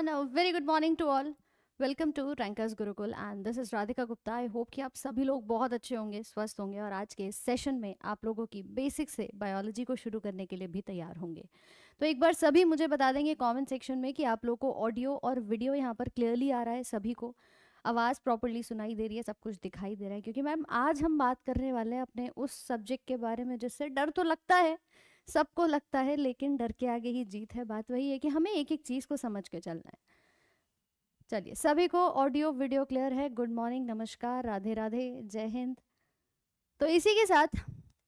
And a very good morning to all. Welcome to rankers Gurukul and this is Radhika Gupta I hope कि आप सभी लोग बहुत अच्छे होंगे स्वस्थ होंगे और आज के सेशन में आप लोगों की बेसिक से बायोलॉजी को शुरू करने के लिए भी तैयार होंगे तो एक बार सभी मुझे बता देंगे कमेंट सेक्शन में कि आप लोग को ऑडियो और वीडियो यहाँ पर क्लियरली आ रहा है सभी को आवाज़ प्रॉपरली सुनाई दे रही है सब कुछ दिखाई दे रहा है क्योंकि मैम आज हम बात करने वाले हैं अपने उस सब्जेक्ट के बारे में जिससे डर तो लगता है सबको लगता है लेकिन डर के आगे ही जीत है बात वही है कि हमें एक एक चीज़ को समझ के चलना है चलिए सभी को ऑडियो वीडियो क्लियर है गुड मॉर्निंग नमस्कार राधे राधे जय हिंद तो इसी के साथ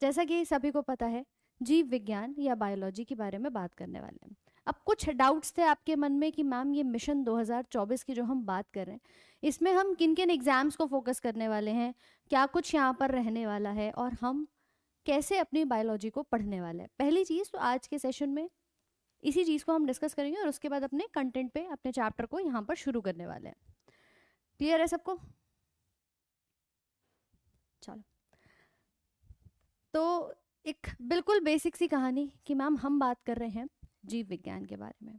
जैसा कि सभी को पता है जीव विज्ञान या बायोलॉजी के बारे में बात करने वाले हैं अब कुछ डाउट्स थे आपके मन में कि मैम ये मिशन 2024 की जो हम बात कर रहे हैं इसमें हम किन किन एग्ज़ाम्स को फोकस करने वाले हैं क्या कुछ यहाँ पर रहने वाला है और हम कैसे अपनी बायोलॉजी को पढ़ने वाला है पहली चीज़ तो आज के सेशन में इसी चीज़ को हम डिस्कस करेंगे और उसके बाद अपने कंटेंट पे अपने चैप्टर को यहाँ पर शुरू करने वाले हैं क्लियर है सबको चलो तो एक बिल्कुल बेसिक सी कहानी कि मैम हम बात कर रहे हैं जीव विज्ञान के बारे में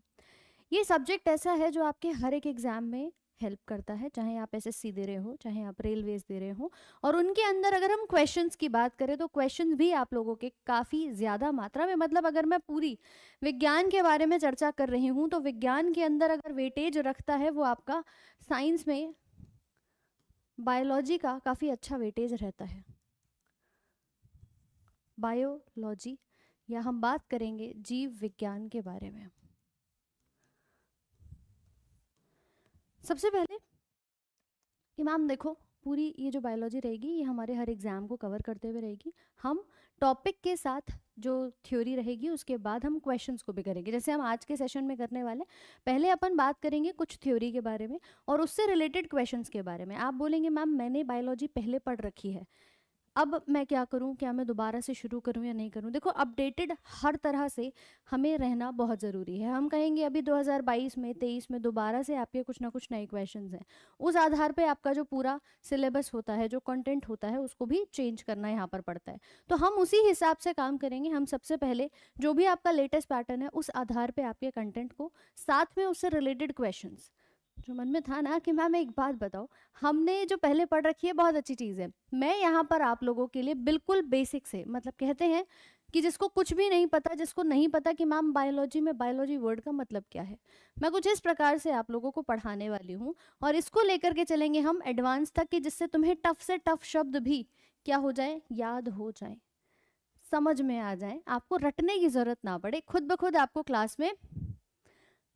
ये सब्जेक्ट ऐसा है जो आपके हर एक एग्ज़ाम में हेल्प करता है चाहे आप एस दे रहे हो चाहे आप रेलवेज दे रहे हो और उनके अंदर अगर हम क्वेश्चंस की बात करें तो क्वेश्चंस भी आप लोगों के काफ़ी ज़्यादा मात्रा में मतलब अगर मैं पूरी विज्ञान के बारे में चर्चा कर रही हूँ तो विज्ञान के अंदर अगर वेटेज रखता है वो आपका साइंस में बायोलॉजी का काफ़ी अच्छा वेटेज रहता है बायोलॉजी या हम बात करेंगे जीव विज्ञान के बारे में सबसे पहले कि मैम देखो पूरी ये जो बायोलॉजी रहेगी ये हमारे हर एग्ज़ाम को कवर करते हुए रहेगी हम टॉपिक के साथ जो थ्योरी रहेगी उसके बाद हम क्वेश्चंस को भी करेंगे जैसे हम आज के सेशन में करने वाले पहले अपन बात करेंगे कुछ थ्योरी के बारे में और उससे रिलेटेड क्वेश्चंस के बारे में आप बोलेंगे मैम मैंने बायोलॉजी पहले पढ़ रखी है अब मैं क्या करूं क्या मैं दोबारा से शुरू करूं या नहीं करूं देखो अपडेटेड हर तरह से हमें रहना बहुत ज़रूरी है हम कहेंगे अभी 2022 में 23 में दोबारा से आपके कुछ ना कुछ नए क्वेश्चन हैं उस आधार पे आपका जो पूरा सिलेबस होता है जो कंटेंट होता है उसको भी चेंज करना यहाँ पर पड़ता है तो हम उसी हिसाब से काम करेंगे हम सबसे पहले जो भी आपका लेटेस्ट पैटर्न है उस आधार पर आपके कंटेंट को साथ में उससे रिलेटेड क्वेश्चन जो मन में था ना कि मैम एक बात बताओ हमने जो पहले पढ़ रखी है बहुत अच्छी चीज़ है मैं यहाँ पर आप लोगों के लिए बिल्कुल बेसिक से मतलब कहते हैं कि जिसको कुछ भी नहीं पता जिसको नहीं पता कि मैम बायोलॉजी में बायोलॉजी वर्ड का मतलब क्या है मैं कुछ इस प्रकार से आप लोगों को पढ़ाने वाली हूँ और इसको लेकर के चलेंगे हम एडवांस तक कि जिससे तुम्हें टफ से टफ शब्द भी क्या हो जाए याद हो जाए समझ में आ जाए आपको रटने की ज़रूरत ना पड़े खुद ब खुद आपको क्लास में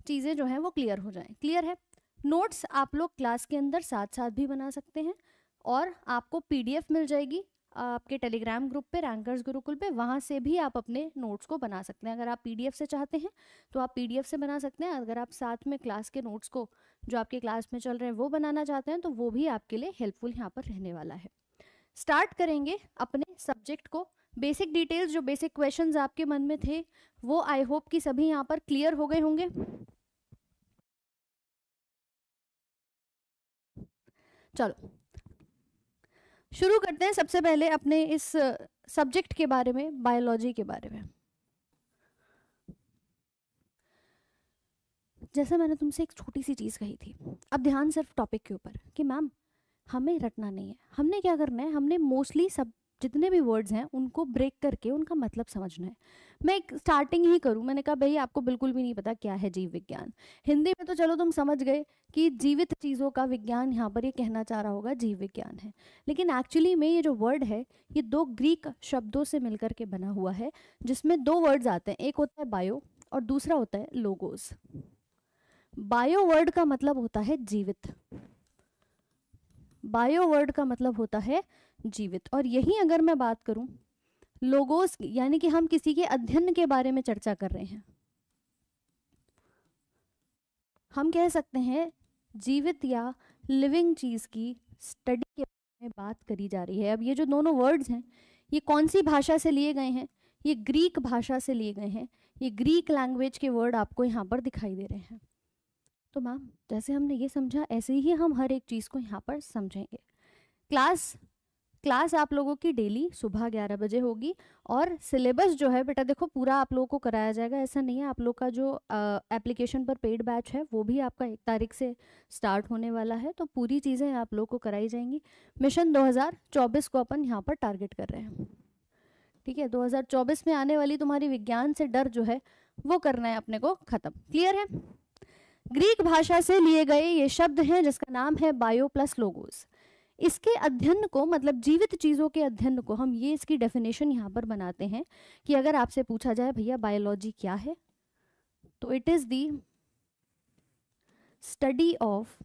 चीज़ें जो है वो क्लियर हो जाए क्लियर है नोट्स आप लोग क्लास के अंदर साथ साथ भी बना सकते हैं और आपको पीडीएफ मिल जाएगी आपके टेलीग्राम ग्रुप पे रैंकर्स गुरुकुल पे वहाँ से भी आप अपने नोट्स को बना सकते हैं अगर आप पीडीएफ से चाहते हैं तो आप पीडीएफ से बना सकते हैं अगर आप साथ में क्लास के नोट्स को जो आपके क्लास में चल रहे हैं वो बनाना चाहते हैं तो वो भी आपके लिए हेल्पफुल यहाँ पर रहने वाला है स्टार्ट करेंगे अपने सब्जेक्ट को बेसिक डिटेल्स जो बेसिक क्वेश्चंस आपके मन में थे वो आई होप कि सभी यहाँ पर क्लियर हो गए होंगे चलो शुरू करते हैं सबसे पहले अपने इस सब्जेक्ट के बारे में बायोलॉजी के बारे में जैसे मैंने तुमसे एक छोटी सी चीज़ कही थी अब ध्यान सिर्फ टॉपिक के ऊपर कि मैम हमें रटना नहीं है हमने क्या करना है हमने मोस्टली सब जितने भी वर्ड्स हैं उनको ब्रेक करके उनका मतलब समझना है मैं एक स्टार्टिंग ही करूँ मैंने कहा भाई आपको बिल्कुल भी नहीं पता क्या है जीव विज्ञान हिंदी में तो चलो तुम समझ गए कि जीवित चीज़ों का विज्ञान यहाँ पर ये यह कहना चाह रहा होगा जीव विज्ञान है लेकिन एक्चुअली में ये जो वर्ड है ये दो ग्रीक शब्दों से मिलकर के बना हुआ है जिसमें दो वर्ड्स आते हैं एक होता है बायो और दूसरा होता है लोगोस बायो वर्ड का मतलब होता है जीवित बायो वर्ड का मतलब होता है जीवित और यही अगर मैं बात करूं लोगोस यानी कि हम किसी के अध्ययन के बारे में चर्चा कर रहे हैं हम कह सकते हैं जीवित या लिविंग चीज की स्टडी के बारे में बात करी जा रही है अब ये जो दोनों वर्ड्स हैं ये कौन सी भाषा से लिए गए हैं ये ग्रीक भाषा से लिए गए हैं ये ग्रीक लैंग्वेज के वर्ड आपको यहाँ पर दिखाई दे रहे हैं तो मैम जैसे हमने ये समझा ऐसे ही हम हर एक चीज़ को यहाँ पर समझेंगे क्लास क्लास आप लोगों की डेली सुबह ग्यारह बजे होगी और सिलेबस जो है बेटा देखो पूरा आप लोगों को कराया जाएगा ऐसा नहीं है आप लोग का जो एप्लीकेशन पर पेड बैच है वो भी आपका एक तारीख से स्टार्ट होने वाला है तो पूरी चीज़ें आप लोगों को कराई जाएंगी मिशन 2024 को अपन यहाँ पर टारगेट कर रहे हैं ठीक है दो में आने वाली तुम्हारी विज्ञान से डर जो है वो करना है अपने को ख़त्म क्लियर है ग्रीक भाषा से लिए गए ये शब्द हैं जिसका नाम है बायो प्लस लोगोज़ इसके अध्ययन को मतलब जीवित चीज़ों के अध्ययन को हम ये इसकी डेफिनेशन यहाँ पर बनाते हैं कि अगर आपसे पूछा जाए भैया बायोलॉजी क्या है तो it is the study of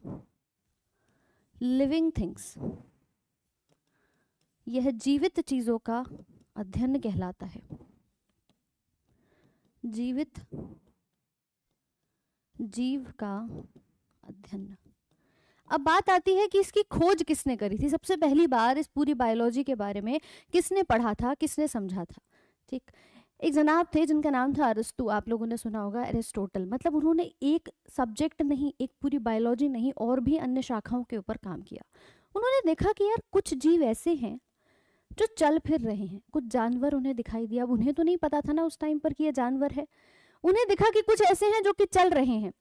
living things यह जीवित चीज़ों का अध्ययन कहलाता है जीवित जीव का अध्ययन अब बात आती है कि इसकी खोज किसने करी थी सबसे पहली बार इस पूरी बायोलॉजी के बारे में किसने पढ़ा था किसने समझा था ठीक एक जनाब थे जिनका नाम था अरस्तु आप लोगों ने सुना होगा एरिस्टोटल मतलब उन्होंने एक सब्जेक्ट नहीं एक पूरी बायोलॉजी नहीं और भी अन्य शाखाओं के ऊपर काम किया उन्होंने देखा कि यार कुछ जीव ऐसे हैं जो चल फिर रहे हैं कुछ जानवर उन्हें दिखाई दिया अब उन्हें तो नहीं पता था ना उस टाइम पर कि ये जानवर है उन्हें दिखा कि कुछ ऐसे हैं जो कि चल रहे हैं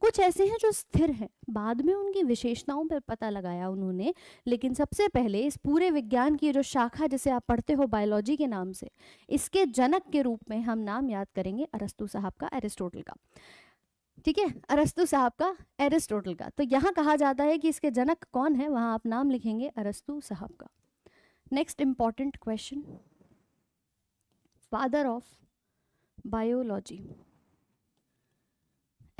कुछ ऐसे हैं जो स्थिर हैं बाद में उनकी विशेषताओं पर पता लगाया उन्होंने लेकिन सबसे पहले इस पूरे विज्ञान की जो शाखा जिसे आप पढ़ते हो बायोलॉजी के नाम से इसके जनक के रूप में हम नाम याद करेंगे अरस्तु साहब का एरिस्टोटल का ठीक है अरस्तु साहब का एरिस्टोटल का तो यहाँ कहा जाता है कि इसके जनक कौन है वहाँ आप नाम लिखेंगे अरस्तु साहब का next important question father of biology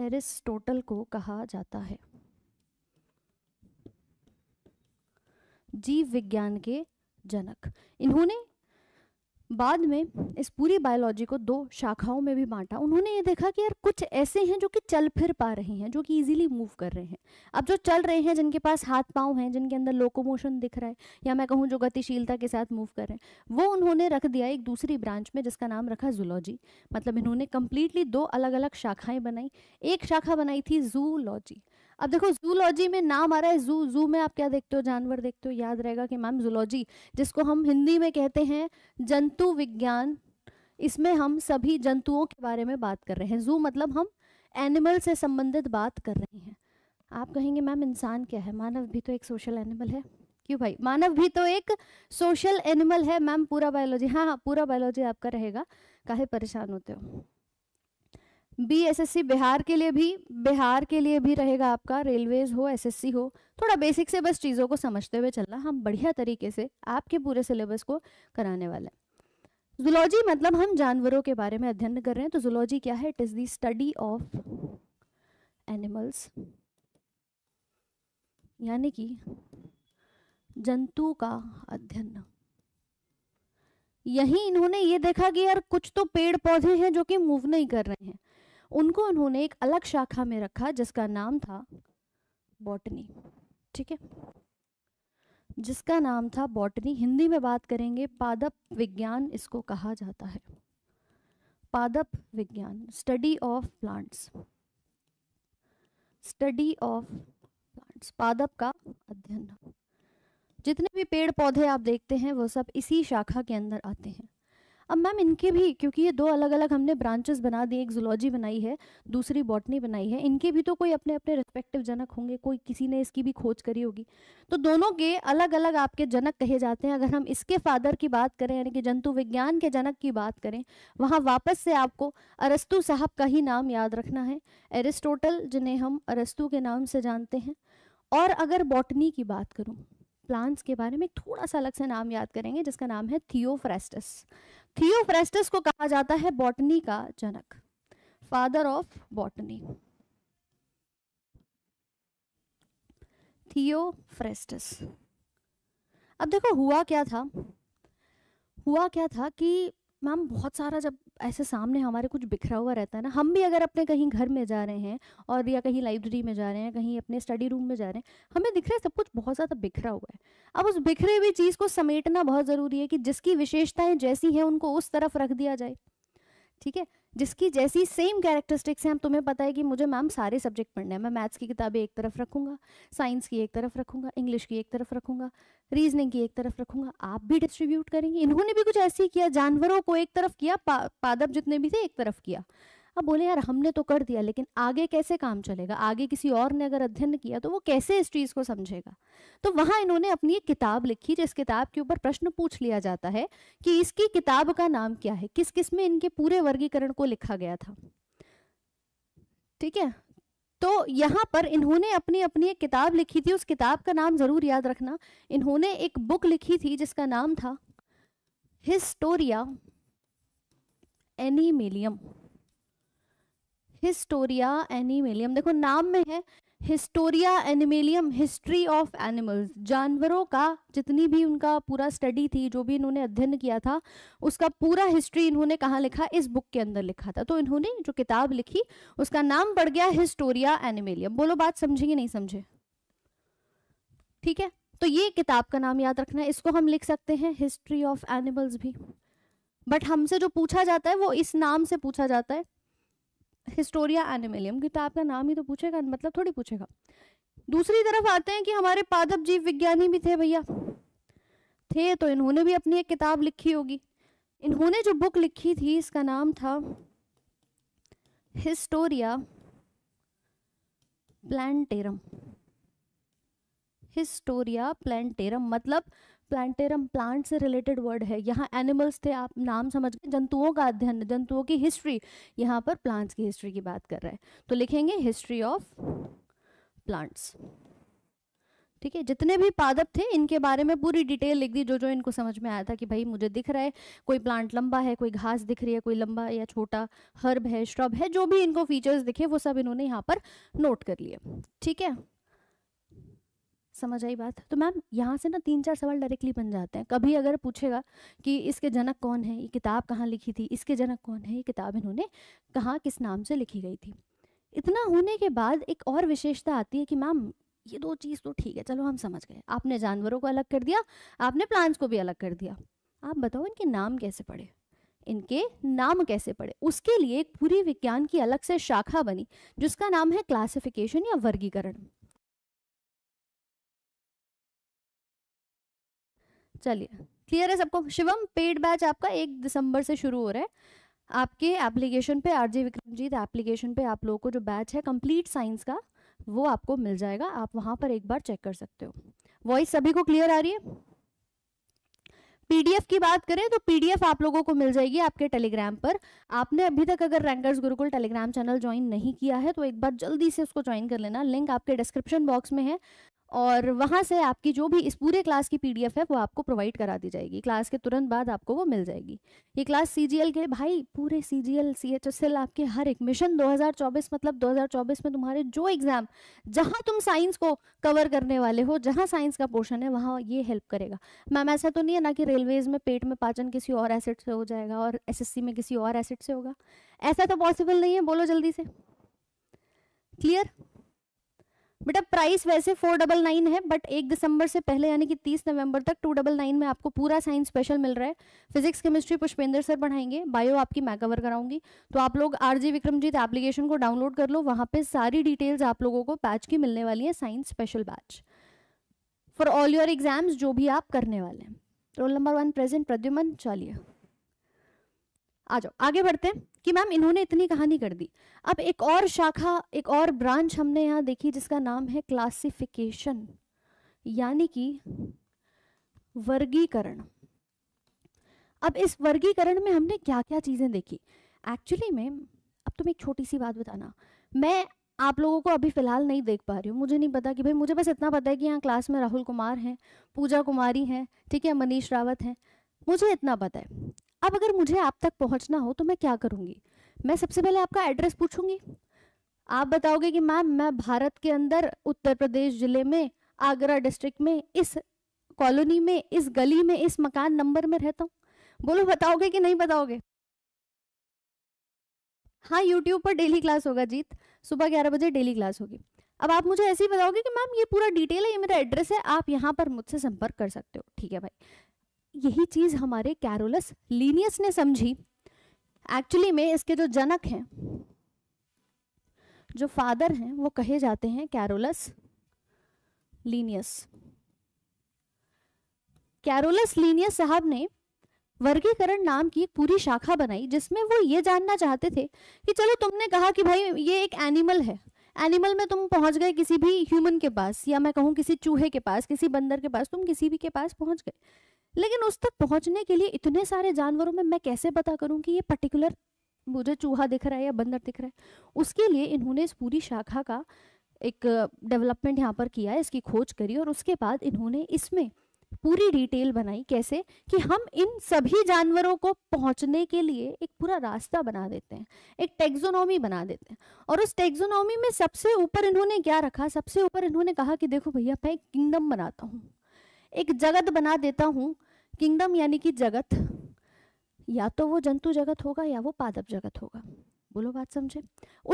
Aristotle को कहा जाता है जीव विज्ञान के जनक इन्होंने बाद में इस पूरी बायोलॉजी को दो शाखाओं में भी बांटा उन्होंने ये देखा कि यार कुछ ऐसे हैं जो कि चल फिर पा रहे हैं जो कि इजीली मूव कर रहे हैं अब जो चल रहे हैं जिनके पास हाथ पाँव हैं जिनके अंदर लोकोमोशन दिख रहा है या मैं कहूँ जो गतिशीलता के साथ मूव कर रहे हैं वो उन्होंने रख दिया एक दूसरी ब्रांच में जिसका नाम रखा जूलॉजी मतलब इन्होंने कम्प्लीटली दो अलग अलग शाखाएँ बनाई एक शाखा बनाई थी जूलॉजी अब देखो जूलॉजी में नाम आ रहा है जू जू में आप क्या देखते हो जानवर देखते हो याद रहेगा कि मैम जूलॉजी जिसको हम हिंदी में कहते हैं जंतु विज्ञान इसमें हम सभी जंतुओं के बारे में बात कर रहे हैं जू मतलब हम एनिमल से संबंधित बात कर रहे हैं आप कहेंगे मैम इंसान क्या है मानव भी तो एक सोशल एनिमल है क्यों भाई मानव भी तो एक सोशल एनिमल है मैम पूरा बायोलॉजी हाँ हाँ पूरा बायोलॉजी आपका रहेगा काहे परेशान होते हो बीएसएससी बिहार के लिए भी बिहार के लिए भी रहेगा आपका रेलवेज हो एसएससी हो थोड़ा बेसिक से बस चीज़ों को समझते हुए चलना हम बढ़िया तरीके से आपके पूरे सिलेबस को कराने वाले जुलॉजी मतलब हम जानवरों के बारे में अध्ययन कर रहे हैं तो जुलॉजी क्या है it is the study of animals यानी कि जंतु का अध्ययन यही इन्होंने ये देखा कि यार कुछ तो पेड़ पौधे हैं जो कि मूव नहीं कर रहे हैं उनको उन्होंने एक अलग शाखा में रखा जिसका नाम था बॉटनी ठीक है जिसका नाम था बॉटनी हिंदी में बात करेंगे पादप विज्ञान इसको कहा जाता है पादप विज्ञान study of plants study of plants पादप का अध्ययन जितने भी पेड़ पौधे आप देखते हैं वो सब इसी शाखा के अंदर आते हैं अब मैम इनके भी क्योंकि ये दो अलग अलग हमने ब्रांचेस बना दी एक जुलॉजी बनाई है दूसरी बॉटनी बनाई है इनके भी तो कोई अपने अपने रिस्पेक्टिव जनक होंगे कोई किसी ने इसकी भी खोज करी होगी तो दोनों के अलग अलग आपके जनक कहे जाते हैं अगर हम इसके फादर की बात करें यानी कि जंतु विज्ञान के जनक की बात करें वहाँ वापस से आपको अरस्तु साहब का ही नाम याद रखना है एरिस्टोटल जिन्हें हम अरस्तु के नाम से जानते हैं और अगर बॉटनी की बात करूँ प्लांट्स के बारे में थोड़ा सा अलग से नाम याद करेंगे जिसका नाम है थियोफ्रेस्टस थियोफ्रेस्टस को कहा जाता है बॉटनी का जनक फादर ऑफ बॉटनी थियोफ्रेस्टस अब देखो हुआ क्या था हुआ क्या था कि मैम बहुत सारा जब ऐसे सामने हमारे कुछ बिखरा हुआ रहता है ना हम भी अगर अपने कहीं घर में जा रहे हैं और या कहीं लाइब्रेरी में जा रहे हैं कहीं अपने स्टडी रूम में जा रहे हैं हमें दिख रहा है सब कुछ बहुत ज़्यादा बिखरा हुआ है अब उस बिखरे हुई चीज़ को समेटना बहुत ज़रूरी है कि जिसकी विशेषताएं जैसी हैं उनको उस तरफ रख दिया जाए ठीक है जिसकी जैसी सेम कैरेक्टरिस्टिक्स हैं तुम्हें पता है कि मुझे मैम सारे सब्जेक्ट पढ़ने हैं मैं मैथ्स की किताबें एक तरफ रखूंगा साइंस की एक तरफ रखूंगा इंग्लिश की एक तरफ रखूंगा रीजनिंग की एक तरफ रखूंगा आप भी डिस्ट्रीब्यूट करेंगे इन्होंने भी कुछ ऐसे ही किया जानवरों को एक तरफ किया पा, पादप जितने भी थे एक तरफ किया अब बोले यार हमने तो कर दिया लेकिन आगे कैसे काम चलेगा आगे किसी और ने अगर अध्ययन किया तो वो कैसे इस चीज़ को समझेगा तो वहाँ इन्होंने अपनी एक किताब लिखी जिस किताब के ऊपर प्रश्न पूछ लिया जाता है कि इसकी किताब का नाम क्या है किस किस में इनके पूरे वर्गीकरण को लिखा गया था ठीक है तो यहाँ पर इन्होंने अपनी अपनी एक किताब लिखी थी उस किताब का नाम जरूर याद रखना इन्होंने एक बुक लिखी थी जिसका नाम था हिस्टोरिया एनीमेलियम हिस्टोरिया एनिमेलियम देखो नाम में है Historia Animalium history of animals जानवरों का जितनी भी उनका पूरा स्टडी थी जो भी इन्होंने अध्ययन किया था उसका पूरा हिस्ट्री इन्होंने कहाँ लिखा इस बुक के अंदर लिखा था तो इन्होंने जो किताब लिखी उसका नाम पड़ गया हिस्टोरिया एनिमेलियम बोलो बात समझेंगे नहीं समझे ठीक है तो ये किताब का नाम याद रखना है इसको हम लिख सकते हैं हिस्ट्री ऑफ एनिमल्स भी बट हमसे जो पूछा जाता है वो इस नाम से पूछा जाता है हिस्टोरिया एनिमेलियम क्योंकि आपका नाम ही तो पूछेगा मतलब थोड़ी पूछेगा दूसरी तरफ आते हैं कि हमारे पादप जीव विज्ञानी भी थे भैया थे तो इन्होंने भी अपनी एक किताब लिखी होगी इन्होंने जो बुक लिखी थी इसका नाम था हिस्टोरिया प्लान्टेरम हिस्टोरिया प्लान्टेरम मतलब प्लांटेरम प्लांट से रिलेटेड वर्ड है यहाँ एनिमल्स थे आप नाम समझ गए जंतुओं का अध्ययन जंतुओं की हिस्ट्री यहाँ पर प्लांट्स की हिस्ट्री की बात कर रहे हैं तो लिखेंगे हिस्ट्री ऑफ प्लांट्स ठीक है जितने भी पादप थे इनके बारे में पूरी डिटेल लिख दी जो जो इनको समझ में आया था कि भाई मुझे दिख रहा है कोई प्लांट लंबा है कोई घास दिख रही है कोई लंबा या छोटा हर्ब है श्रब है जो भी इनको फीचर्स दिखे वो सब इन्होंने यहाँ पर नोट कर लिए ठीक है समझ आई बात तो मैम यहाँ से ना तीन चार सवाल डायरेक्टली बन जाते हैं कभी अगर पूछेगा कि इसके जनक कौन है ये किताब कहाँ लिखी थी इसके जनक कौन है ये किताब इन्होंने कहाँ किस नाम से लिखी गई थी इतना होने के बाद एक और विशेषता आती है कि मैम ये दो चीज़ तो ठीक है चलो हम समझ गए आपने जानवरों को अलग कर दिया आपने प्लांट्स को भी अलग कर दिया आप बताओ इनके नाम कैसे पड़े इनके नाम कैसे पड़े उसके लिए एक पूरी विज्ञान की अलग से शाखा बनी जिसका नाम है क्लासिफिकेशन या वर्गीकरण चलिए क्लियर है सबको शिवम पेड बैच आपका एक दिसंबर से शुरू हो रहा है आपके एप्लीकेशन पे आरजे विक्रमजीत एप्लीकेशन पे आप लोगों को जो बैच है कंप्लीट साइंस का वो आपको मिल जाएगा आप वहां पर एक बार चेक कर सकते हो वॉइस सभी को क्लियर आ रही है पीडीएफ की बात करें तो पीडीएफ आप लोगों को मिल जाएगी आपके टेलीग्राम पर आपने अभी तक अगर Rankers Gurukul Telegram channel join नहीं किया है तो एक बार जल्दी से उसको ज्वाइन कर लेना लिंक आपके डिस्क्रिप्शन बॉक्स में है और वहाँ से आपकी जो भी इस पूरे क्लास की पीडीएफ है वो आपको प्रोवाइड करा दी जाएगी क्लास के तुरंत बाद आपको वो मिल जाएगी ये क्लास सीजीएल के भाई पूरे सीजीएल सीएचएसएल आपके हर एक मिशन 2024 मतलब 2024 में तुम्हारे जो एग्ज़ाम जहाँ तुम साइंस को कवर करने वाले हो जहाँ साइंस का पोर्शन है वहाँ ये हेल्प करेगा मैम ऐसा तो नहीं है ना कि रेलवेज़ में पेट में पाचन किसी और एसिड से हो जाएगा और एस में किसी और एसिड से होगा ऐसा तो पॉसिबल नहीं है बोलो जल्दी से क्लियर बेटा प्राइस वैसे फोर डबल नाइन है बट एक दिसंबर से पहले यानी कि तीस नवंबर तक टू डबल नाइन में आपको पूरा साइंस स्पेशल मिल रहा है फिजिक्स केमिस्ट्री पुष्पेंद्र सर पढ़ाएंगे बायो आपकी मैं कवर कराऊंगी तो आप लोग आरजी विक्रमजीत एप्लीकेशन को डाउनलोड कर लो वहाँ पे सारी डिटेल्स आप लोगों को बैच की मिलने वाली है science special batch for all your exams जो भी आप करने वाले हैं roll number one present Pradyuman चलिए आ जाओ आगे बढ़ते हैं कि मैम इन्होंने इतनी कहानी कर दी अब एक और शाखा एक और ब्रांच हमने यहाँ देखी जिसका नाम है क्लासिफिकेशन यानी कि वर्गीकरण अब इस वर्गीकरण में हमने क्या क्या चीज़ें देखी एक्चुअली में अब तुम एक छोटी सी बात बताना मैं आप लोगों को अभी फिलहाल नहीं देख पा रही हूँ मुझे नहीं पता कि भाई मुझे बस इतना पता है कि यहाँ क्लास में राहुल कुमार हैं पूजा कुमारी हैं ठीक है मनीष रावत हैं मुझे इतना पता है अब अगर मुझे आप तक पहुंचना हो तो मैं क्या करूंगी मैं सबसे पहले आपका एड्रेस पूछूंगी आप बताओगे कि मैम मैं भारत के अंदर उत्तर प्रदेश जिले में आगरा डिस्ट्रिक्ट में इस कॉलोनी में इस गली में इस मकान नंबर में रहता हूँ बोलो बताओगे कि नहीं बताओगे हाँ यूट्यूब पर डेली क्लास होगा जीत सुबह ग्यारह बजे डेली क्लास होगी अब आप मुझे ऐसे ही बताओगे कि मैम ये पूरा डिटेल है ये मेरा एड्रेस है आप यहाँ पर मुझसे संपर्क कर सकते हो ठीक है भाई यही चीज़ हमारे कैरोलस लीनियस ने समझी एक्चुअली में इसके जो जनक हैं जो फादर हैं वो कहे जाते हैं कैरोलस लीनियस कैरोलस लीनियस साहब ने वर्गीकरण नाम की एक पूरी शाखा बनाई जिसमें वो ये जानना चाहते थे कि चलो तुमने कहा कि भाई ये एक एनिमल है एनिमल में तुम पहुंच गए किसी भी ह्यूमन के पास या मैं कहूं किसी चूहे के पास किसी बंदर के पास तुम किसी भी के पास पहुंच गए लेकिन उस तक पहुंचने के लिए इतने सारे जानवरों में मैं कैसे पता करूं कि ये पर्टिकुलर मुझे चूहा दिख रहा है या बंदर दिख रहा है उसके लिए इन्होंने इस पूरी शाखा का एक डेवलपमेंट यहाँ पर किया इसकी खोज करी और उसके बाद इन्होंने इसमें पूरी डिटेल बनाई कैसे कि हम इन सभी जानवरों को पहुंचने के लिए एक पूरा रास्ता बना देते हैं एक टेक्सोनॉमी बना देते हैं और उस टेक्सोनॉमी में सबसे ऊपर इन्होंने क्या रखा सबसे ऊपर इन्होंने कहा कि देखो भैया मैं एक किंगडम बनाता हूँ एक जगत बना देता हूँ किंगडम यानी कि जगत या तो वो जंतु जगत होगा या वो पादप जगत होगा बोलो बात समझे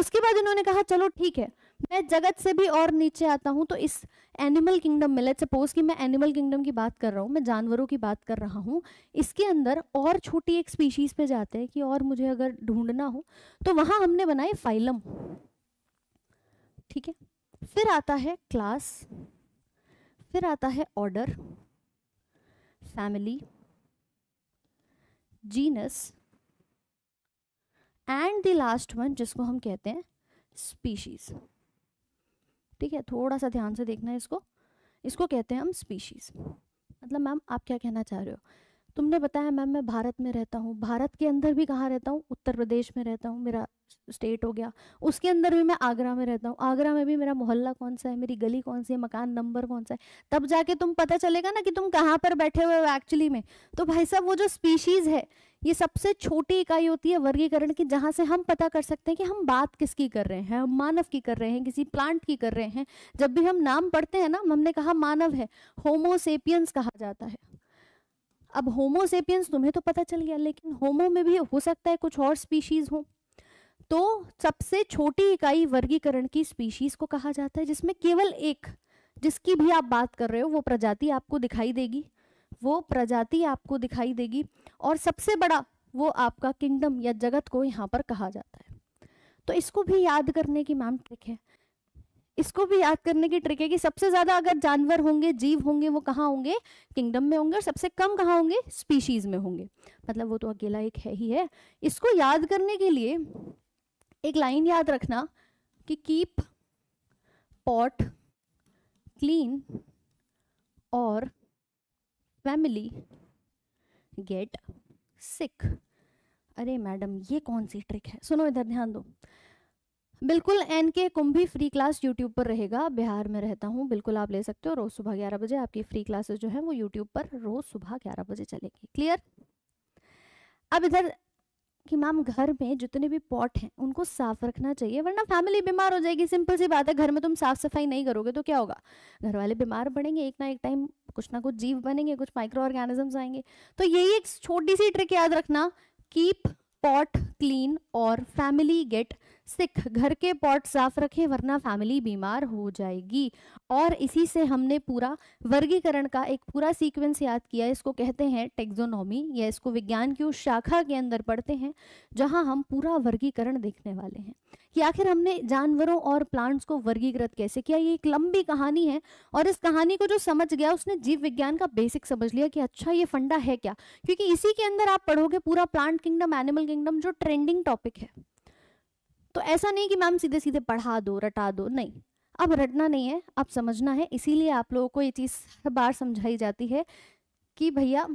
उसके बाद उन्होंने कहा चलो ठीक है मैं जगत से भी और नीचे आता हूं तो इस एनिमल किंगडम में लेट सपोज कि मैं एनिमल किंगडम की बात कर रहा हूँ मैं जानवरों की बात कर रहा हूँ इसके अंदर और छोटी एक स्पीशीज पे जाते हैं कि और मुझे अगर ढूंढना हो तो वहां हमने बनाए फाइलम ठीक है फिर आता है क्लास फिर आता है order family genus and the last one जिसको हम कहते हैं स्पीशीज ठीक है थोड़ा सा ध्यान से देखना है इसको इसको कहते हैं हम स्पीशीज मतलब मैम आप क्या कहना चाह रहे हो तुमने बताया मैम मैं भारत में रहता हूँ भारत के अंदर भी कहाँ रहता हूँ उत्तर प्रदेश में रहता हूँ मेरा स्टेट हो गया उसके अंदर भी मैं आगरा में रहता हूँ आगरा में भी मेरा मोहल्ला कौन सा है मेरी गली कौन सी है मकान नंबर कौन सा है तब जाके तुम पता चलेगा ना कि तुम कहाँ पर बैठे हुए हो एक्चुअली में तो भाई साहब वो जो स्पीशीज़ है ये सबसे छोटी इकाई होती है वर्गीकरण की जहाँ से हम पता कर सकते हैं कि हम बात किसकी कर रहे हैं हम मानव की कर रहे हैं किसी प्लांट की कर रहे हैं जब भी हम नाम पढ़ते हैं ना हमने कहा मानव है होमोसेपियंस कहा जाता है अब होमोसेपियंस तुम्हें तो पता चल गया लेकिन होमो में भी हो सकता है कुछ और स्पीशीज हो तो सबसे छोटी इकाई वर्गीकरण की स्पीशीज को कहा जाता है जिसमें केवल एक जिसकी भी आप बात कर रहे हो वो प्रजाति आपको दिखाई देगी वो प्रजाति आपको दिखाई देगी और सबसे बड़ा वो आपका किंगडम या जगत को यहाँ पर कहा जाता है तो इसको भी याद करने की मैम ट्रिक है इसको भी याद करने की ट्रिक है कि सबसे ज्यादा अगर जानवर होंगे जीव होंगे वो कहाँ होंगे किंगडम में होंगे और सबसे कम कहाँ होंगे स्पीशीज में होंगे मतलब वो तो अकेला एक है ही है इसको याद करने के लिए एक लाइन याद रखना कि कीप पॉट क्लीन और फैमिली गेट सिक अरे मैडम ये कौन सी ट्रिक है सुनो इधर ध्यान दो बिल्कुल एन के कुंभी फ्री क्लास यूट्यूब पर रहेगा बिहार में रहता हूँ बिल्कुल आप ले सकते हो रोज़ सुबह ग्यारह बजे आपकी फ्री क्लासेस जो है वो यूट्यूब पर रोज़ सुबह ग्यारह बजे चलेगी क्लियर अब इधर कि मैम घर में जितने भी पॉट हैं उनको साफ रखना चाहिए वरना फैमिली बीमार हो जाएगी सिंपल सी बात है घर में तुम साफ सफाई नहीं करोगे तो क्या होगा घर वाले बीमार पड़ेंगे एक ना एक टाइम कुछ ना कुछ जीव बनेंगे कुछ माइक्रो ऑर्गेनिजम्स आएंगे तो यही एक छोटी सी ट्रिक याद रखना कीप पॉट क्लीन और फैमिली गेट सिख घर के पॉट साफ रखें वरना फैमिली बीमार हो जाएगी और इसी से हमने पूरा वर्गीकरण का एक पूरा सीक्वेंस याद किया इसको कहते हैं टेक्सोनॉमी या इसको विज्ञान की उस शाखा के अंदर पढ़ते हैं जहाँ हम पूरा वर्गीकरण देखने वाले हैं कि आखिर हमने जानवरों और प्लांट्स को वर्गीकृत कैसे किया ये एक लंबी कहानी है और इस कहानी को जो समझ गया उसने जीव विज्ञान का बेसिक समझ लिया कि अच्छा ये फंडा है क्या क्योंकि इसी के अंदर आप पढ़ोगे पूरा प्लांट किंगडम एनिमल किंगडम जो ट्रेंडिंग टॉपिक है तो ऐसा नहीं कि मैम सीधे सीधे पढ़ा दो रटा दो नहीं अब रटना नहीं है अब समझना है इसीलिए आप लोगों को ये चीज़ हर बार समझाई जाती है कि भैया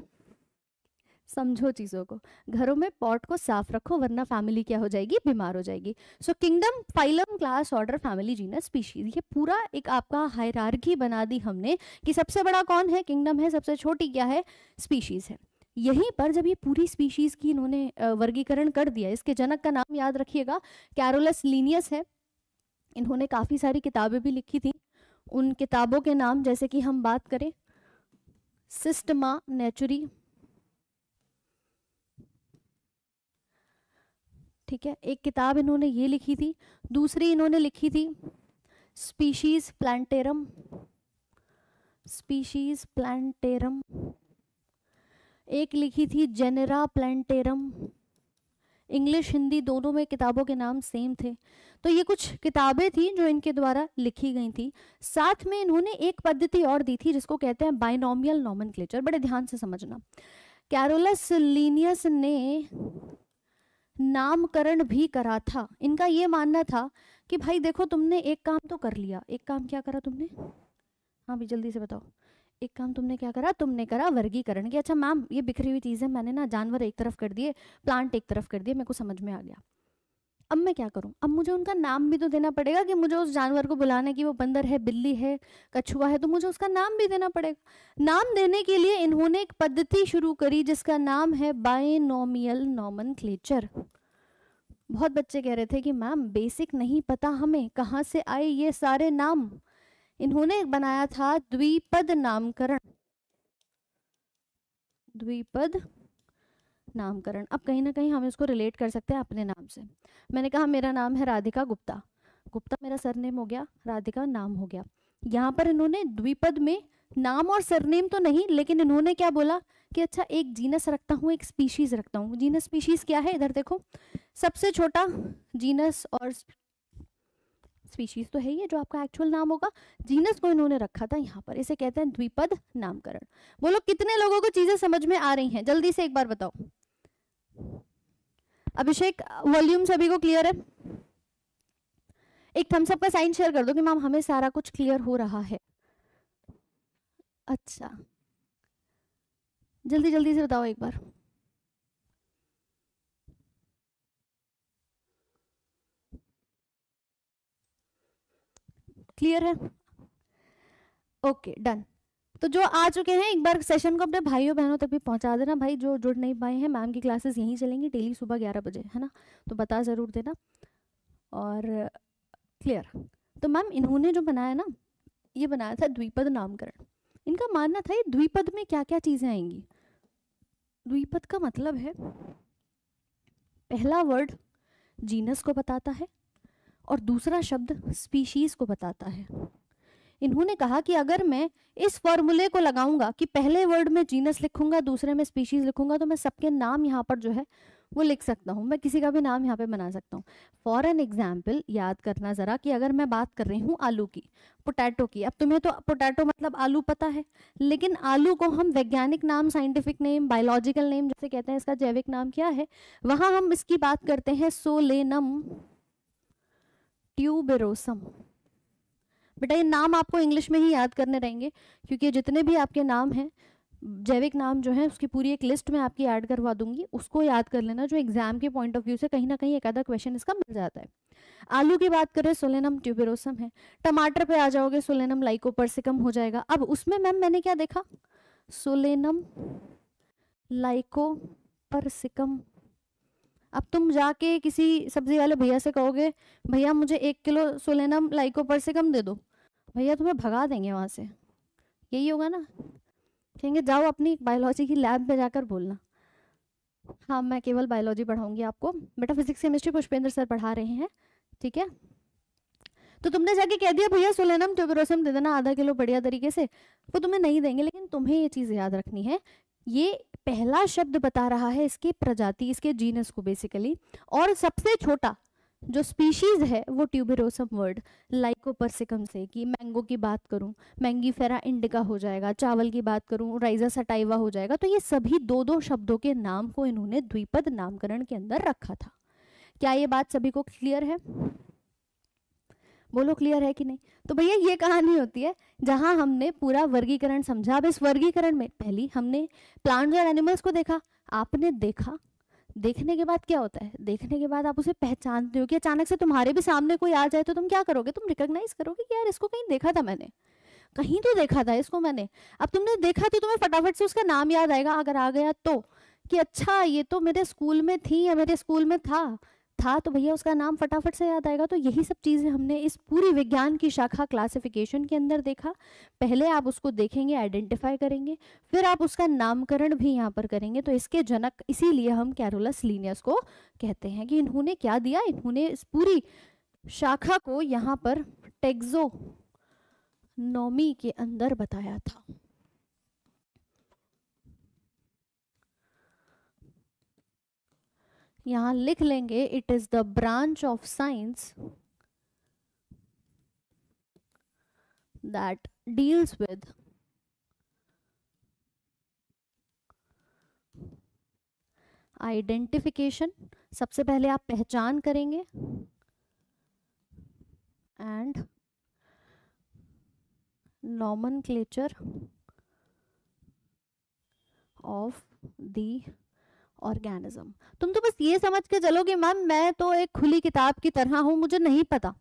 समझो चीज़ों को घरों में पॉट को साफ रखो वरना फैमिली क्या हो जाएगी बीमार हो जाएगी so kingdom phylum class order family genus species ये पूरा एक आपका हायरार्की बना दी हमने कि सबसे बड़ा कौन है किंगडम है सबसे छोटी क्या है स्पीशीज है यहीं पर जब ये पूरी स्पीशीज की इन्होंने वर्गीकरण कर दिया इसके जनक का नाम याद रखिएगा कैरोलस लीनियस है इन्होंने काफ़ी सारी किताबें भी लिखी थी उन किताबों के नाम जैसे कि हम बात करें सिस्टमा नेचुरी ठीक है एक किताब इन्होंने ये लिखी थी दूसरी इन्होंने लिखी थी स्पीशीज प्लांटेरम स्पीशीज प्लांटेरम एक लिखी थी जेनेरा प्लान्टेरम इंग्लिश हिंदी दोनों में किताबों के नाम सेम थे तो ये कुछ किताबें थी जो इनके द्वारा लिखी गई थी साथ में इन्होंने एक पद्धति और दी थी जिसको कहते हैं बाइनोमियल नॉमन बड़े ध्यान से समझना कैरोलस लीनियस ने नामकरण भी करा था इनका ये मानना था कि भाई देखो तुमने एक काम तो कर लिया एक काम क्या करा तुमने हाँ भी जल्दी से बताओ एक काम तुमने क्या करा तुमने करा वर्गीकरण की अच्छा मैम ये बिखरी हुई चीज़ है मैंने ना जानवर एक तरफ कर दिए प्लांट एक तरफ कर दिए मेरे को समझ में आ गया अब मैं क्या करूं अब मुझे उनका नाम भी तो देना पड़ेगा कि मुझे उस जानवर को बुलाने की वो बंदर है बिल्ली है कछुआ है तो मुझे उसका नाम भी देना पड़ेगा नाम देने के लिए इन्होंने एक पद्धति शुरू करी जिसका नाम है बायनोमियल नॉमन बहुत बच्चे कह रहे थे कि मैम बेसिक नहीं पता हमें कहाँ से आए ये सारे नाम इन्होंने बनाया था द्विपद नामकरण द्विपद नामकरण अब कहीं ना कहीं हम इसको रिलेट कर सकते हैं अपने नाम से मैंने कहा मेरा नाम है राधिका गुप्ता गुप्ता मेरा सरनेम हो गया राधिका नाम हो गया यहाँ पर इन्होंने द्विपद में नाम और सरनेम तो नहीं लेकिन इन्होंने क्या बोला कि अच्छा एक जीनस रखता हूँ एक स्पीशीज रखता हूँ जीनस स्पीशीज क्या है इधर देखो सबसे छोटा जीनस और स्पीशीज़ तो है ही है जो आपका एक्चुअल नाम होगा जीनस को इन्होंने रखा था यहाँ पर इसे कहते हैं द्विपद नामकरण बोलो कितने लोगों को चीज़ें समझ में आ रही हैं जल्दी से एक बार बताओ अभिषेक वॉल्यूम सभी को क्लियर है एक थम्स अप का साइन शेयर कर दो कि मैम हमें सारा कुछ क्लियर हो रहा है अच्छा जल्दी जल्दी से बताओ एक बार क्लियर है ओके डन तो जो आ चुके हैं एक बार सेशन को अपने भाइयों बहनों तक भी पहुंचा देना भाई जो जुड़ नहीं पाए हैं मैम की क्लासेस यहीं चलेंगी डेली सुबह ग्यारह बजे है ना तो बता ज़रूर देना और क्लियर तो मैम इन्होंने जो बनाया ना ये बनाया था द्विपद नामकरण इनका मानना था ये द्विपद में क्या क्या चीज़ें आएंगी द्विपद का मतलब है पहला वर्ड जीनस को बताता है और दूसरा शब्द स्पीशीज को बताता है इन्होंने कहा कि अगर मैं इस फॉर्मूले को लगाऊंगा कि पहले वर्ड में जीनस लिखूंगा दूसरे में स्पीशीज लिखूंगा तो मैं सबके नाम यहाँ पर जो है वो लिख सकता हूँ मैं किसी का भी नाम यहाँ पे बना सकता हूँ फॉर एन एग्जाम्पल याद करना ज़रा कि अगर मैं बात कर रही हूँ आलू की पोटैटो की अब तुम्हें तो पोटैटो मतलब आलू पता है लेकिन आलू को हम वैज्ञानिक नाम साइंटिफिक नेम बायोलॉजिकल नेम जैसे कहते हैं इसका जैविक नाम क्या है वहां हम इसकी बात करते हैं सोलेनम ट्यूबेरोसम बेटा ये नाम आपको इंग्लिश में ही याद करने रहेंगे क्योंकि जितने भी आपके नाम हैं जैविक नाम जो है उसकी पूरी एक लिस्ट में आपकी ऐड करवा दूंगी उसको याद कर लेना जो एग्जाम के पॉइंट ऑफ व्यू से कहीं ना कहीं एक आधा क्वेश्चन इसका मिल जाता है आलू की बात करें सोलेनम ट्यूबेरोसम है टमाटर पे आ जाओगे सोलेनम लाइकोपर्सिकम हो जाएगा अब उसमें मैम मैंने क्या देखा सोलेनम लाइकोपर्सिकम अब तुम जाके किसी सब्जी वाले भैया से कहोगे भैया मुझे एक किलो सोलेनम लाइकोपर से कम दे दो भैया तुम्हें भगा देंगे वहाँ से यही होगा ना कहेंगे जाओ अपनी बायोलॉजी की लैब में जाकर बोलना हाँ मैं केवल बायोलॉजी पढ़ाऊंगी आपको बेटा फिजिक्स केमिस्ट्री पुष्पेंद्र सर पढ़ा रहे हैं ठीक है तो तुमने जाके कह दिया भैया सोलेनम ट्यूबरोसम दे देना आधा किलो बढ़िया तरीके से वो तो तुम्हें नहीं देंगे लेकिन तुम्हें ये चीज़ याद रखनी है ये पहला शब्द बता रहा है इसकी प्रजाति इसके जीनस को बेसिकली और सबसे छोटा जो स्पीशीज है वो ट्यूबेरोसम वर्ड लाइकोपरसिकम से कि मैंगो की बात करूं मैंगी फेरा इंडिका हो जाएगा चावल की बात करूं राइजा सटाइवा हो जाएगा तो ये सभी दो दो शब्दों के नाम को इन्होंने द्विपद नामकरण के अंदर रखा था क्या ये बात सभी को क्लियर है बोलो क्लियर है कि नहीं तो भैया ये कहानी होती है जहां हमने पूरा वर्गीकरण समझा अब इस वर्गीकरण में पहली हमने प्लांट्स और एनिमल्स को देखा आपने देखा देखने के बाद क्या होता है देखने के बाद आप उसे पहचानते हो कि अचानक से तुम्हारे भी सामने कोई आ जाए तो तुम क्या करोगे तुम रिकोगनाइज करोगे कि यार इसको कहीं देखा था मैंने कहीं तो देखा था इसको मैंने अब तुमने देखा तो तुम्हें फटाफट से उसका नाम याद आएगा अगर आ गया तो कि अच्छा ये तो मेरे स्कूल में थी या मेरे स्कूल में था था तो भैया उसका नाम फटाफट से याद आएगा तो यही सब चीज़ें हमने इस पूरी विज्ञान की शाखा क्लासिफिकेशन के अंदर देखा पहले आप उसको देखेंगे आइडेंटिफाई करेंगे फिर आप उसका नामकरण भी यहाँ पर करेंगे तो इसके जनक इसीलिए हम कैरोलस लीनियस को कहते हैं कि इन्होंने क्या दिया इन्होंने इस पूरी शाखा को यहाँ पर टेक्जो नोमी के अंदर बताया था यहां लिख लेंगे it is the branch of science that deals with identification सबसे पहले आप पहचान करेंगे and nomenclature of the organism तुम तो बस ये समझ के चलोगे मैम मैं तो एक खुली किताब की तरह हूं मुझे नहीं पता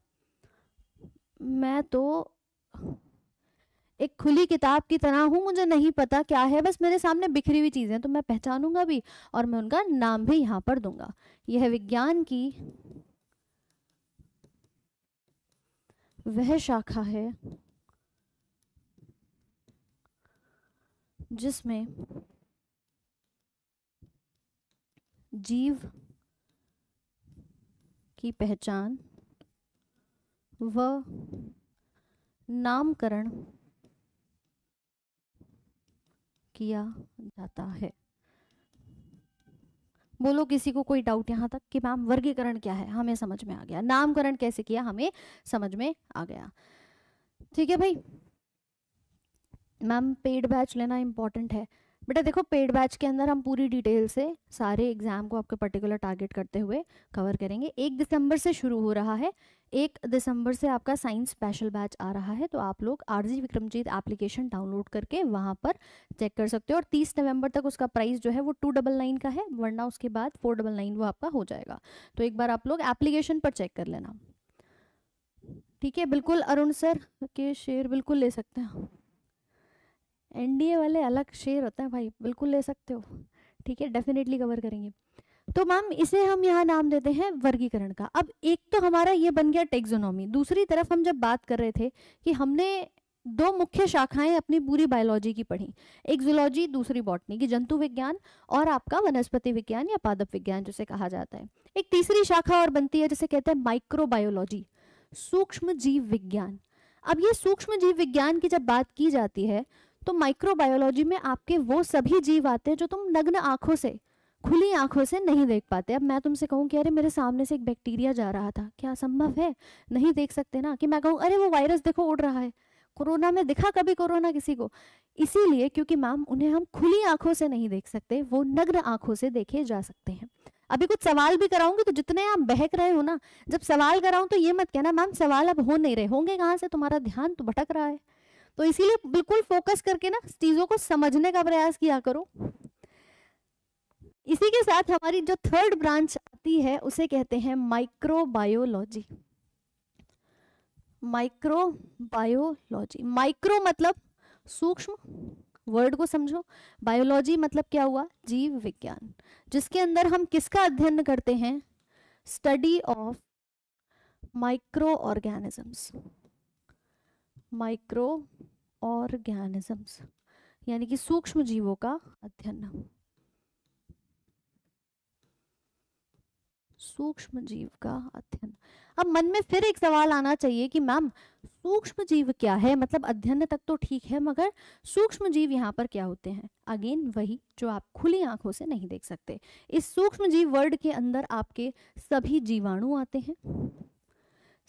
मैं तो एक खुली किताब की तरह हूं मुझे नहीं पता क्या है बस मेरे सामने बिखरी हुई चीज़ें तो मैं पहचानूंगा भी और मैं उनका नाम भी यहां पर दूंगा यह विज्ञान की वह शाखा है जिसमें जीव की पहचान व नामकरण किया जाता है बोलो किसी को कोई डाउट यहां तक कि मैम वर्गीकरण क्या है हमें समझ में आ गया नामकरण कैसे किया हमें समझ में आ गया ठीक है भाई मैम पेड बैच लेना इंपॉर्टेंट है बेटा देखो पेड बैच के अंदर हम पूरी डिटेल से सारे एग्जाम को आपके पर्टिकुलर टारगेट करते हुए कवर करेंगे एक दिसंबर से शुरू हो रहा है एक दिसंबर से आपका साइंस स्पेशल बैच आ रहा है तो आप लोग R G Vikramjeet application download करके वहाँ पर चेक कर सकते हो और 30 नवंबर तक उसका प्राइस जो है वो टू डबल नाइन का है वरना उसके बाद फोर डबल नाइन वो आपका हो जाएगा तो एक बार आप लोग एप्लीकेशन पर चेक कर लेना ठीक है बिल्कुल अरुण सर के शेयर बिल्कुल ले सकते हैं एनडीए वाले अलग शेर होते हैं भाई बिल्कुल ले सकते हो ठीक है डेफिनेटली कवर करेंगे तो मैम इसे हम यहाँ नाम देते हैं वर्गीकरण का अब एक तो हमारा ये बन गया टेक्जोनॉमी दूसरी तरफ हम जब बात कर रहे थे कि हमने दो मुख्य शाखाएं अपनी पूरी बायोलॉजी की पढ़ी एक जुलॉजी दूसरी बॉटनी की जंतु विज्ञान और आपका वनस्पति विज्ञान या पादप विज्ञान जिसे कहा जाता है एक तीसरी शाखा और बनती है जिसे कहते हैं माइक्रोबायोलॉजी सूक्ष्म जीव विज्ञान अब ये सूक्ष्म जीव विज्ञान की जब बात की जाती है तो माइक्रोबायोलॉजी में आपके वो सभी जीव आते हैं जो तुम नग्न आंखों से खुली आंखों से नहीं देख पाते अब मैं तुमसे कहूँ कि अरे मेरे सामने से एक बैक्टीरिया जा रहा था क्या संभव है नहीं देख सकते ना कि मैं कहूँ अरे वो वायरस देखो उड़ रहा है कोरोना में दिखा कभी कोरोना किसी को इसीलिए क्योंकि मैम उन्हें हम खुली आंखों से नहीं देख सकते वो नग्न आंखों से देखे जा सकते हैं अभी कुछ सवाल भी कराऊंगी तो जितने आप बहक रहे हो ना जब सवाल कराऊं तो ये मत कहना मैम सवाल अब हो नहीं रहे होंगे कहाँ से तुम्हारा ध्यान तो भटक रहा है तो इसीलिए बिल्कुल फोकस करके ना चीज़ों को समझने का प्रयास किया करो इसी के साथ हमारी जो थर्ड ब्रांच आती है उसे कहते हैं माइक्रोबायोलॉजी माइक्रोबायोलॉजी माइक्रो मतलब सूक्ष्म वर्ड को समझो बायोलॉजी मतलब क्या हुआ जीव विज्ञान जिसके अंदर हम किसका अध्ययन करते हैं study of micro organisms micro organisms यानी कि सूक्ष्म जीवों का अध्ययन सूक्ष्म जीव का अध्ययन अब मन में फिर एक सवाल आना चाहिए कि मैम सूक्ष्म जीव क्या है मतलब अध्ययन तक तो ठीक है मगर सूक्ष्म जीव यहाँ पर क्या होते हैं अगेन वही जो आप खुली आंखों से नहीं देख सकते इस सूक्ष्म जीव वर्ड के अंदर आपके सभी जीवाणु आते हैं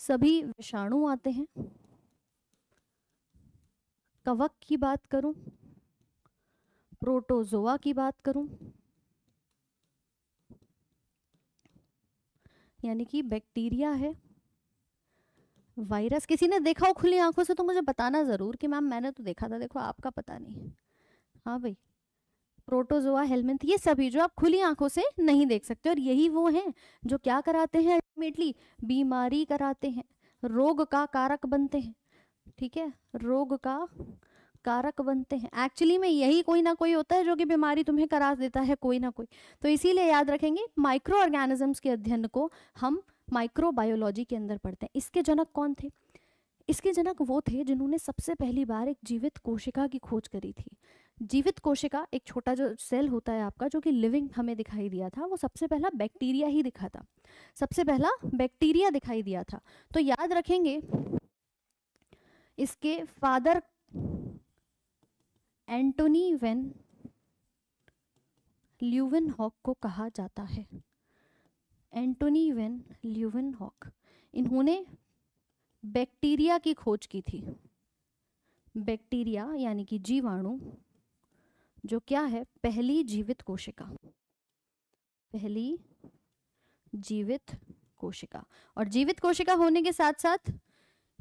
सभी विषाणु आते हैं कवक की बात करूं प्रोटोजोआ की बात करूं यानी कि बैक्टीरिया है वायरस किसी ने देखा हो खुली आंखों से तो मुझे बताना ज़रूर कि मैम मैंने तो देखा था देखो आपका पता नहीं हाँ भाई प्रोटोजोआ हेलमेंथ ये सभी जो आप खुली आंखों से नहीं देख सकते और यही वो हैं जो क्या कराते हैं अल्टीमेटली बीमारी कराते हैं रोग का कारक बनते हैं ठीक है रोग का कारक बनते हैं एक्चुअली में यही कोई ना कोई होता है जो कि बीमारी तुम्हें करा देता है कोई ना कोई तो इसीलिए याद रखेंगे माइक्रो ऑर्गेनिजम्स के अध्ययन को हम माइक्रोबायोलॉजी के अंदर पढ़ते हैं इसके जनक कौन थे इसके जनक वो थे जिन्होंने सबसे पहली बार एक जीवित कोशिका की खोज करी थी जीवित कोशिका एक छोटा जो सेल होता है आपका जो कि लिविंग हमें दिखाई दिया था वो सबसे पहला बैक्टीरिया ही दिखा था सबसे पहला बैक्टीरिया दिखाई दिया था तो याद रखेंगे इसके father Antonie van Leeuwenhoek को कहा जाता है एंटोनी वेन ल्यूवन हॉक इन्होंने बैक्टीरिया की खोज की थी बैक्टीरिया यानी कि जीवाणु जो क्या है पहली जीवित कोशिका पहली जीवित कोशिका और जीवित कोशिका होने के साथ साथ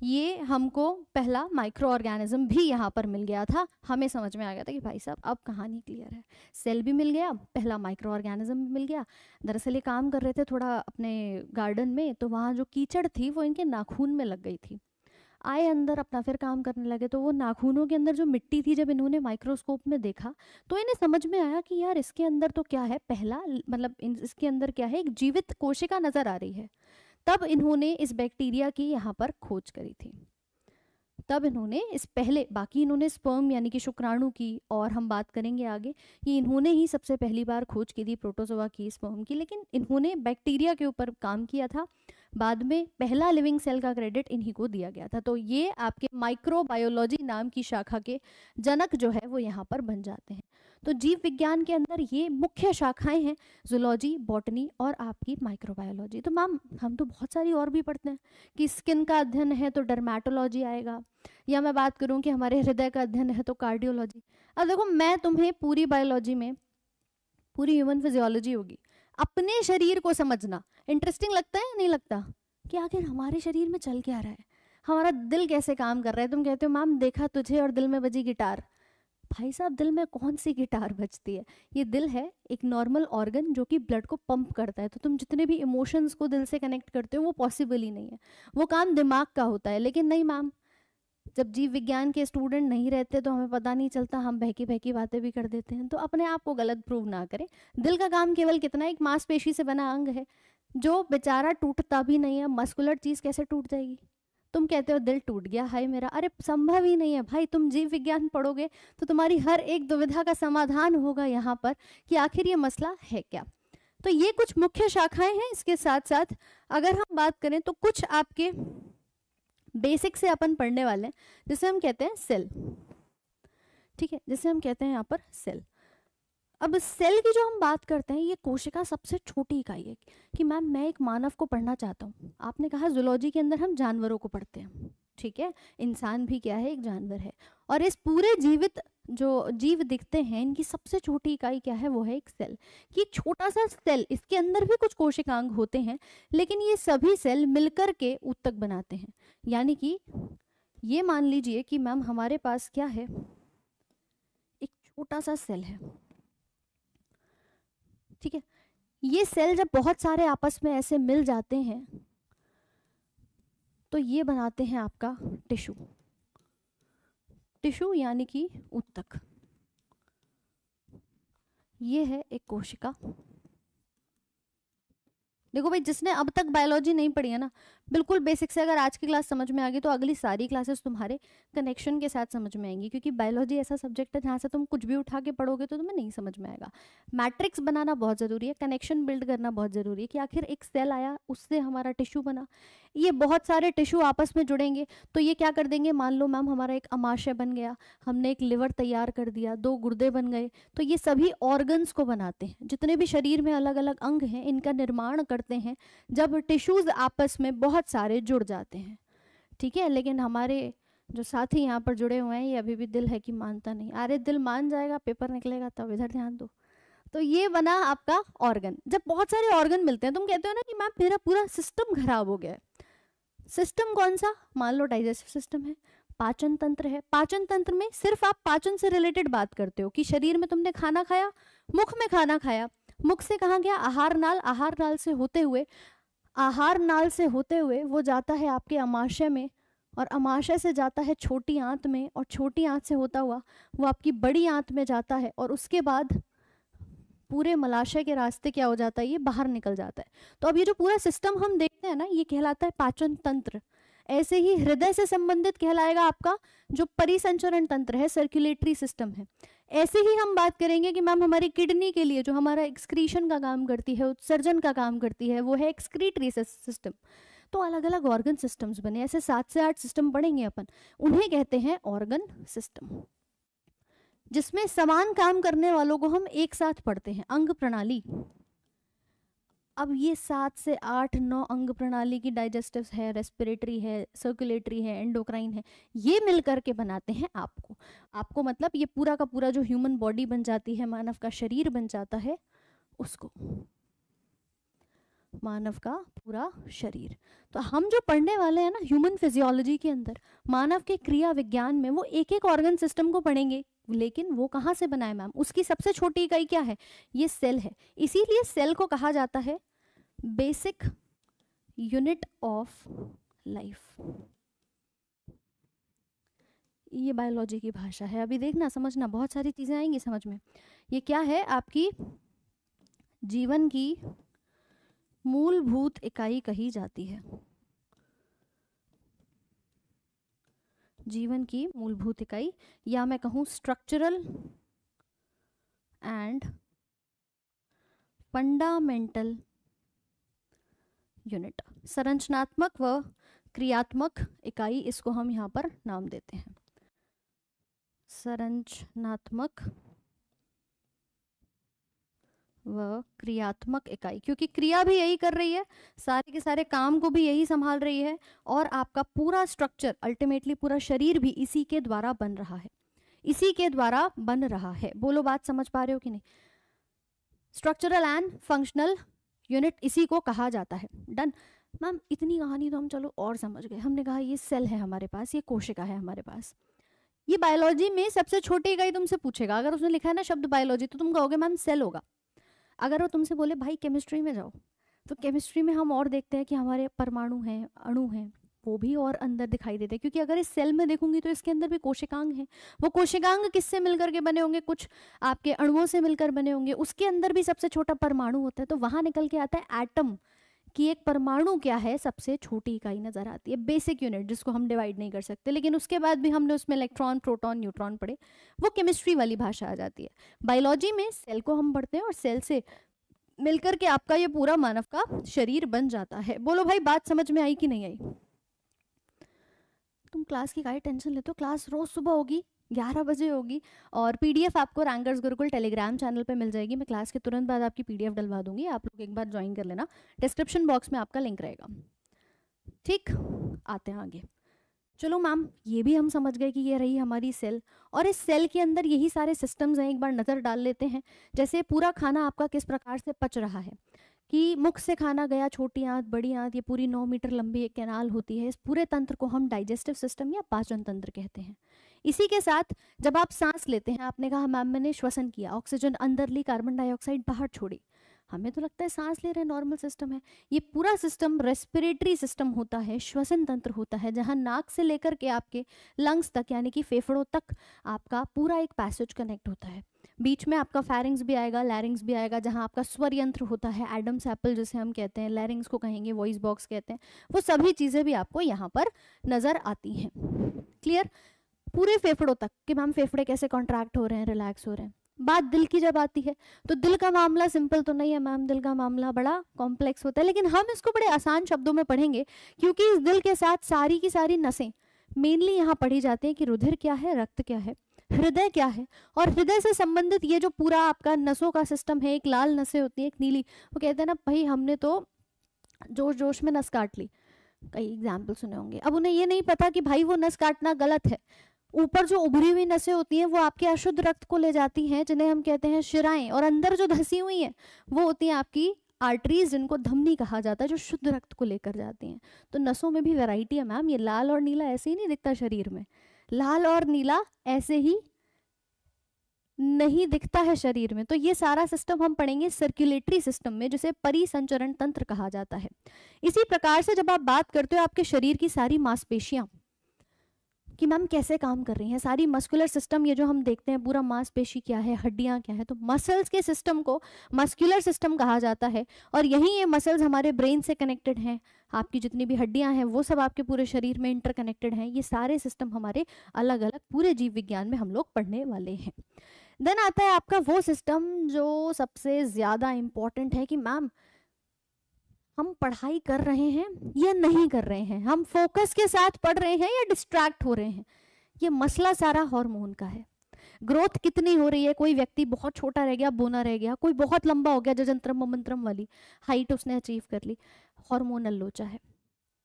ये हमको पहला माइक्रो ऑर्गेनिज्म भी यहाँ पर मिल गया था हमें समझ में आ गया था कि भाई साहब अब कहानी क्लियर है सेल भी मिल गया पहला माइक्रो ऑर्गेनिज्म भी मिल गया दरअसल ये काम कर रहे थे थोड़ा अपने गार्डन में तो वहाँ जो कीचड़ थी वो इनके नाखून में लग गई थी आए अंदर अपना फिर काम करने लगे तो वो नाखूनों के अंदर जो मिट्टी थी जब इन्होंने माइक्रोस्कोप में देखा तो इन्हें समझ में आया कि यार इसके अंदर तो क्या है पहला मतलब इसके अंदर क्या है एक जीवित कोशिका नज़र आ रही है तब इन्होंने इस बैक्टीरिया की यहाँ पर खोज करी थी तब इन्होंने इस पहले बाकी इन्होंने स्पर्म यानी कि शुक्राणु की और हम बात करेंगे आगे कि इन्होंने ही सबसे पहली बार खोज की थी प्रोटोजोवा की स्पर्म की लेकिन इन्होंने बैक्टीरिया के ऊपर काम किया था बाद में पहला लिविंग सेल का क्रेडिट इन्हीं को दिया गया था तो ये आपके माइक्रोबायोलॉजी नाम की शाखा के जनक जो है वो यहाँ पर बन जाते हैं तो जीव विज्ञान के अंदर ये मुख्य शाखाएं हैं जुलॉजी बॉटनी और आपकी माइक्रोबायोलॉजी तो मैम हम तो बहुत सारी और भी पढ़ते हैं कि स्किन का अध्ययन है तो डर्मेटोलॉजी आएगा या मैं बात करूँ कि हमारे हृदय का अध्ययन है तो कार्डियोलॉजी अब देखो मैं तुम्हें पूरी बायोलॉजी में पूरी ह्यूमन फिजियोलॉजी होगी अपने शरीर को समझना इंटरेस्टिंग लगता है या नहीं लगता कि आखिर हमारे शरीर में चल क्या रहा है हमारा दिल कैसे काम कर रहा है तुम कहते हो मैम देखा तुझे और दिल में बजी गिटार भाई साहब दिल में कौन सी गिटार बजती है ये दिल है एक नॉर्मल ऑर्गन जो कि ब्लड को पंप करता है तो तुम जितने भी इमोशंस को दिल से कनेक्ट करते हो वो पॉसिबल ही नहीं है वो काम दिमाग का होता है लेकिन नहीं मैम जब जीव विज्ञान के स्टूडेंट नहीं रहते तो हमें पता नहीं चलता हम बहकी बहकी बातें भी कर देते हैं तो अपने आप को गलत प्रूव ना करें दिल का काम केवल कितना एक मांसपेशी से बना अंग है जो बेचारा टूटता भी नहीं है मस्कुलर चीज़ कैसे टूट जाएगी तुम कहते हो दिल टूट गया हाय मेरा अरे संभव ही नहीं है भाई तुम जीव विज्ञान पढ़ोगे तो तुम्हारी हर एक दुविधा का समाधान होगा यहाँ पर कि आखिर ये मसला है क्या तो ये कुछ मुख्य शाखाएं हैं इसके साथ साथ अगर हम बात करें तो कुछ आपके बेसिक से अपन पढ़ने वाले हैं जिसे हम कहते हैं सेल ठीक है जिसे हम कहते हैं यहाँ पर सेल अब सेल की जो हम बात करते हैं ये कोशिका सबसे छोटी इकाई है कि मैम मैं एक मानव को पढ़ना चाहता हूँ आपने कहा जुलॉजी के अंदर हम जानवरों को पढ़ते हैं ठीक है इंसान भी क्या है एक जानवर है और इस पूरे जीवित जो जीव दिखते हैं इनकी सबसे छोटी इकाई क्या है वो है एक सेल कि छोटा सा सेल इसके अंदर भी कुछ कोशिकांग होते हैं लेकिन ये सभी सेल मिलकर के उत्तक बनाते हैं यानी कि ये मान लीजिए कि मैम हमारे पास क्या है एक छोटा सा सेल है ठीक है ये सेल जब बहुत सारे आपस में ऐसे मिल जाते हैं तो ये बनाते हैं आपका टिशू टिशू यानी कि उत्तक ये है एक कोशिका देखो भाई जिसने अब तक बायोलॉजी नहीं पढ़ी है ना बिल्कुल बेसिक से अगर आज की क्लास समझ में आ गई तो अगली सारी क्लासेस तुम्हारे कनेक्शन के साथ समझ में आएंगी क्योंकि बायोलॉजी ऐसा सब्जेक्ट है जहाँ से तुम कुछ भी उठा के पढ़ोगे तो तुम्हें नहीं समझ में आएगा मैट्रिक्स बनाना बहुत ज़रूरी है कनेक्शन बिल्ड करना बहुत ज़रूरी है कि आखिर एक सेल आया उससे हमारा टिश्यू बना ये बहुत सारे टिश्यू आपस में जुड़ेंगे तो ये क्या कर देंगे मान लो मैम हमारा एक अमाशय बन गया हमने एक लिवर तैयार कर दिया दो गुर्दे बन गए तो ये सभी ऑर्गन्स को बनाते हैं जितने भी शरीर में अलग अलग अंग हैं इनका निर्माण करते हैं जब टिश्यूज़ आपस में बहुत सारे जुड़ जाते हैं ठीक है लेकिन हमारे जो साथी यहाँ पर जुड़े हुए हैं ये अभी भी दिल है कि मानता नहीं अरे दिल मान जाएगा पेपर निकलेगा तब इधर ध्यान दो तो ये बना आपका ऑर्गन जब बहुत सारे ऑर्गन मिलते हैं तुम कहते हो ना कि मैम मेरा पूरा सिस्टम खराब हो गया है सिस्टम कौन सा मान लो डाइजेस्टिव सिस्टम है पाचन तंत्र है पाचन तंत्र में सिर्फ आप पाचन से रिलेटेड बात करते हो कि शरीर में तुमने खाना खाया मुख में खाना खाया मुख से कहा गया आहार नाल आहार नाल से होते हुए आहार नाल से होते हुए वो जाता है आपके अमाशय में और अमाशय से जाता है छोटी आंत में और छोटी आंत से होता हुआ वो आपकी बड़ी आंत में जाता है और उसके बाद पूरे मलाशय के रास्ते क्या हो जाता है ये बाहर निकल जाता है तो अब ये जो पूरा सिस्टम हम देखते हैं ना ये कहलाता है पाचन तंत्र ऐसे ही हृदय से संबंधित कहलाएगा आपका जो परिसंचरण तंत्र है सर्कुलेटरी सिस्टम है ऐसे ही हम बात करेंगे कि मैम हमारी किडनी के लिए जो हमारा एक्सक्रीशन का काम करती है उत्सर्जन का काम करती है वो है एक्सक्रीटरी सिस्टम तो अलग अलग ऑर्गन सिस्टम्स बने ऐसे सात से आठ सिस्टम पढ़ेंगे अपन उन्हें कहते हैं ऑर्गन सिस्टम जिसमें समान काम करने वालों को हम एक साथ पढ़ते हैं अंग प्रणाली अब ये सात से आठ नौ अंग प्रणाली की डाइजेस्टिव है रेस्पिरेटरी है सर्कुलेटरी है एंडोक्राइन है ये मिल करके बनाते हैं आपको आपको मतलब ये पूरा का पूरा जो ह्यूमन बॉडी बन जाती है मानव का शरीर बन जाता है उसको मानव का पूरा शरीर तो हम जो पढ़ने वाले हैं ना ह्यूमन फिजियोलॉजी के अंदर मानव के क्रिया विज्ञान में वो एक एक ऑर्गन सिस्टम को पढ़ेंगे लेकिन वो कहाँ से बनाए मैम उसकी सबसे छोटी इकाई क्या है ये सेल है इसीलिए सेल को कहा जाता है बेसिक यूनिट ऑफ लाइफ ये बायोलॉजी की भाषा है अभी देखना समझना बहुत सारी चीज़ें आएंगी समझ में ये क्या है आपकी जीवन की मूलभूत इकाई कही जाती है जीवन की मूलभूत इकाई या मैं कहूँ स्ट्रक्चरल एंड फंडामेंटल यूनिट संरचनात्मक व क्रियात्मक इकाई इसको हम यहाँ पर नाम देते हैं संरचनात्मक वह क्रियात्मक इकाई क्योंकि क्रिया भी यही कर रही है सारे के सारे काम को भी यही संभाल रही है और आपका पूरा स्ट्रक्चर अल्टीमेटली पूरा शरीर भी इसी के द्वारा बन रहा है इसी के द्वारा बन रहा है बोलो बात समझ पा रहे हो कि नहीं स्ट्रक्चरल एंड फंक्शनल यूनिट इसी को कहा जाता है डन मैम इतनी कहानी तो हम चलो और समझ गए हमने कहा ये सेल है हमारे पास ये कोशिका है हमारे पास ये बायोलॉजी में सबसे छोटी इकाई तुमसे पूछेगा अगर उसने लिखा है ना शब्द बायोलॉजी तो तुम कहोगे मैम सेल होगा अगर वो तुमसे बोले भाई केमिस्ट्री में जाओ तो केमिस्ट्री में हम और देखते हैं कि हमारे परमाणु हैं अणु हैं वो भी और अंदर दिखाई देते हैं क्योंकि अगर इस सेल में देखूंगी तो इसके अंदर भी कोशिकांग हैं वो कोशिकांग किससे मिलकर के बने होंगे कुछ आपके अणुओं से मिलकर बने होंगे उसके अंदर भी सबसे छोटा परमाणु होता है तो वहां निकल के आता है एटम कि एक परमाणु क्या है सबसे छोटी इकाई नज़र आती है बेसिक यूनिट जिसको हम डिवाइड नहीं कर सकते लेकिन उसके बाद भी हमने उसमें इलेक्ट्रॉन प्रोटॉन न्यूट्रॉन पढ़े वो केमिस्ट्री वाली भाषा आ जाती है बायोलॉजी में सेल को हम पढ़ते हैं और सेल से मिलकर के आपका ये पूरा मानव का शरीर बन जाता है बोलो भाई बात समझ में आई कि नहीं आई तुम क्लास की गाड़ी टेंशन लेते हो क्लास रोज सुबह होगी ग्यारह बजे होगी और पीडीएफ आपको रैंगर्स गुरुकुल टेलीग्राम चैनल पे मिल जाएगी मैं क्लास के तुरंत बाद आपकी पीडीएफ डलवा दूंगी आप लोग एक बार ज्वाइन कर लेना डिस्क्रिप्शन बॉक्स में आपका लिंक रहेगा ठीक आते हैं आगे चलो मैम ये भी हम समझ गए कि ये रही हमारी सेल और इस सेल के अंदर यही सारे सिस्टम्स हैं एक बार नज़र डाल लेते हैं जैसे पूरा खाना आपका किस प्रकार से पच रहा है कि मुख से खाना गया छोटी आंत बड़ी आंत ये पूरी नौ मीटर लंबी एक कैनाल होती है इस पूरे तंत्र को हम डाइजेस्टिव सिस्टम या पाचन तंत्र कहते हैं इसी के साथ जब आप सांस लेते हैं आपने कहा मैम मैंने श्वसन किया ऑक्सीजन अंदर ली कार्बन डाइऑक्साइड बाहर छोड़ी हमें तो लगता है सांस ले रहे हैं नॉर्मल सिस्टम है ये पूरा सिस्टम रेस्पिरेटरी सिस्टम होता है श्वसन तंत्र होता है जहाँ नाक से लेकर के आपके लंग्स तक यानी कि फेफड़ों तक आपका पूरा एक पैसेज कनेक्ट होता है बीच में आपका फैरिंग्स भी आएगा लैरिंग्स भी आएगा जहाँ आपका स्वर यंत्र होता है एडम्स एप्पल जिसे हम कहते हैं लैरिंग्स को कहेंगे वॉइस बॉक्स कहते हैं वो सभी चीज़ें भी आपको यहाँ पर नज़र आती हैं क्लियर पूरे फेफड़ों तक कि हम फेफड़े कैसे कॉन्ट्रैक्ट हो रहे हैं रिलैक्स हो रहे हैं बात दिल की जब आती है तो दिल का मामला सिंपल तो नहीं है मैम दिल का मामला बड़ा कॉम्प्लेक्स होता है लेकिन हम इसको बड़े आसान शब्दों में पढ़ेंगे क्योंकि इस दिल के साथ सारी की सारी नसें मेनली यहाँ पढ़ी जाती हैं कि रुधिर क्या है रक्त क्या है हृदय क्या है और हृदय से संबंधित ये जो पूरा आपका नसों का सिस्टम है एक लाल नसें होती है एक नीली वो कहते हैं ना भाई हमने तो जोश जोश में नस काट ली कई एग्जाम्पल सुने होंगे अब उन्हें ये नहीं पता कि भाई वो नस काटना गलत है ऊपर जो उभरी हुई नसें होती हैं वो आपके अशुद्ध रक्त को ले जाती हैं जिन्हें हम कहते हैं शिराएं और अंदर जो धसी हुई हैं वो होती हैं आपकी आर्टरीज जिनको धमनी कहा जाता है जो शुद्ध रक्त को लेकर जाती हैं तो नसों में भी वैरायटी है मैम ये लाल और नीला ऐसे ही नहीं दिखता शरीर में लाल और नीला ऐसे ही नहीं दिखता है शरीर में तो ये सारा सिस्टम हम पढ़ेंगे सर्कुलेटरी सिस्टम में जिसे परिसंचरण तंत्र कहा जाता है इसी प्रकार से जब आप बात करते हो आपके शरीर की सारी मांसपेशियां कि मैम कैसे काम कर रही हैं सारी मस्कुलर सिस्टम ये जो हम देखते हैं पूरा मांसपेशी क्या है हड्डियाँ क्या है तो मसल्स के सिस्टम को मस्कुलर सिस्टम कहा जाता है और यही ये मसल्स हमारे ब्रेन से कनेक्टेड हैं आपकी जितनी भी हड्डियाँ हैं वो सब आपके पूरे शरीर में इंटरकनेक्टेड हैं ये सारे सिस्टम हमारे अलग अलग पूरे जीव विज्ञान में हम लोग पढ़ने वाले हैं देन आता है आपका वो सिस्टम जो सबसे ज़्यादा इम्पॉर्टेंट है कि मैम हम पढ़ाई कर रहे हैं या नहीं कर रहे हैं हम फोकस के साथ पढ़ रहे हैं या डिस्ट्रैक्ट हो रहे हैं ये मसला सारा हार्मोन का है ग्रोथ कितनी हो रही है कोई व्यक्ति बहुत छोटा रह गया बोना रह गया कोई बहुत लंबा हो गया जजंत्रम ममंत्रम वाली हाइट उसने अचीव कर ली हार्मोनल लोचा है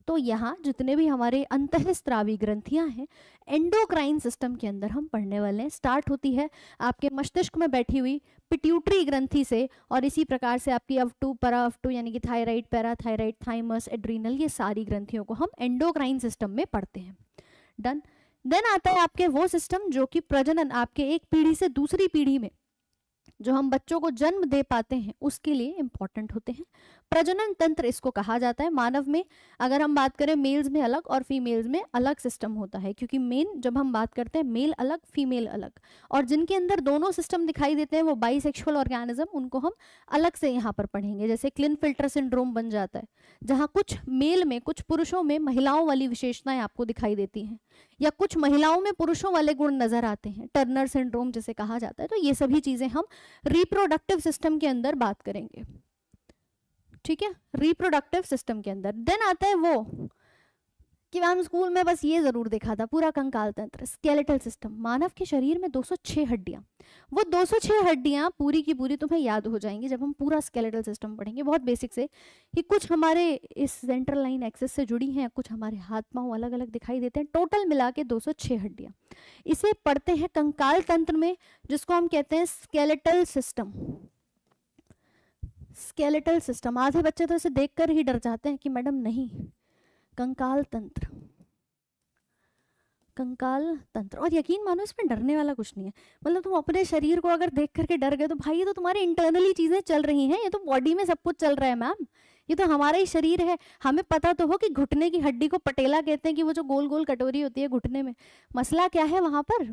तो यहाँ जितने भी हमारे अंतःस्त्रावी ग्रंथियाँ हैं एंडोक्राइन सिस्टम के अंदर हम पढ़ने वाले हैं स्टार्ट होती है आपके मस्तिष्क में बैठी हुई पिट्यूटरी ग्रंथि से और इसी प्रकार से आपकी अफ टू परा अफ टू यानी कि थायराइड पैराथायराइड थाइमस एड्रीनल ये सारी ग्रंथियों को हम एंडोक्राइन सिस्टम में पढ़ते हैं डन देन आता है आपके वो सिस्टम जो कि प्रजनन आपके एक पीढ़ी से दूसरी पीढ़ी में जो हम बच्चों को जन्म दे पाते हैं उसके लिए इम्पॉर्टेंट होते हैं प्रजनन तंत्र इसको कहा जाता है मानव में अगर हम बात करें मेल्स में अलग और फीमेल्स में अलग सिस्टम होता है क्योंकि मेन जब हम बात करते हैं मेल अलग फीमेल अलग और जिनके अंदर दोनों सिस्टम दिखाई देते हैं वो सेक्शुअल ऑर्गेनिज्म उनको हम अलग से यहाँ पर पढ़ेंगे जैसे क्लिन फिल्टर सिंड्रोम बन जाता है जहाँ कुछ मेल में कुछ पुरुषों में महिलाओं वाली विशेषताएं आपको दिखाई देती हैं या कुछ महिलाओं में पुरुषों वाले गुण नजर आते हैं टर्नर सिंड्रोम जिसे कहा जाता है तो ये सभी चीज़ें हम रिप्रोडक्टिव सिस्टम के अंदर बात करेंगे ठीक है रिप्रोडक्टिव सिस्टम के अंदर देन आता है वो कि मैम स्कूल में बस ये ज़रूर देखा था पूरा कंकाल तंत्र स्केलेटल सिस्टम मानव के शरीर में 206 हड्डियां वो 206 हड्डियां पूरी की पूरी तुम्हें याद हो जाएंगी जब हम पूरा स्केलेटल सिस्टम पढ़ेंगे बहुत बेसिक से कि कुछ हमारे इस सेंट्रल लाइन एक्सेस से जुड़ी हैं कुछ हमारे हाथ पाँव अलग अलग दिखाई देते हैं टोटल मिला के दो हड्डियां इसे पढ़ते हैं कंकाल तंत्र में जिसको हम कहते हैं स्केलेटल सिस्टम स्केलेटल सिस्टम आधे बच्चे तो इसे देखकर ही डर जाते हैं कि मैडम नहीं कंकाल तंत्र कंकाल तंत्र और यकीन मानो इसमें डरने वाला कुछ नहीं है मतलब तुम अपने शरीर को अगर देख करके डर गए तो भाई ये तो तुम्हारे इंटरनली चीज़ें चल रही हैं ये तो बॉडी में सब कुछ चल रहा है मैम ये तो हमारा ही शरीर है हमें पता तो हो कि घुटने की हड्डी को पटेला कहते हैं कि वो जो गोल गोल कटोरी होती है घुटने में मसला क्या है वहां पर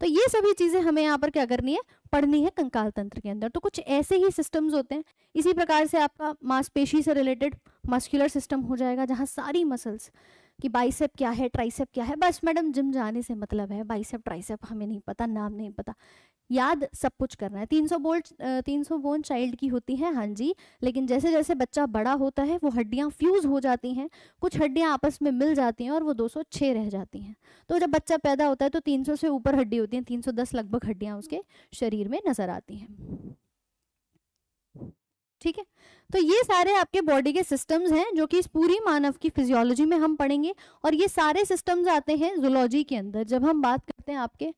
तो ये सभी चीज़ें हमें यहाँ पर क्या करनी है पढ़नी है कंकाल तंत्र के अंदर तो कुछ ऐसे ही सिस्टम्स होते हैं इसी प्रकार से आपका मांसपेशी से रिलेटेड मस्कुलर सिस्टम हो जाएगा जहाँ सारी मसल्स कि बाइसेप क्या है ट्राइसेप क्या है बस मैडम जिम जाने से मतलब है बाइसेप ट्राइसेप हमें नहीं पता नाम नहीं पता याद सब कुछ करना है 300 बोल्ट 300 बोन चाइल्ड की होती है हाँ जी लेकिन जैसे जैसे बच्चा बड़ा होता है वो हड्डियाँ फ्यूज़ हो जाती हैं कुछ हड्डियाँ आपस में मिल जाती हैं और वो 206 रह जाती हैं तो जब बच्चा पैदा होता है तो 300 से ऊपर हड्डी होती हैं 310 लगभग हड्डियाँ उसके शरीर में नज़र आती हैं ठीक है तो ये सारे आपके बॉडी के सिस्टम्स हैं जो कि इस पूरी मानव की फिजियोलॉजी में हम पढ़ेंगे और ये सारे सिस्टम्स आते हैं जुलॉजी के अंदर जब हम बात करते हैं आपके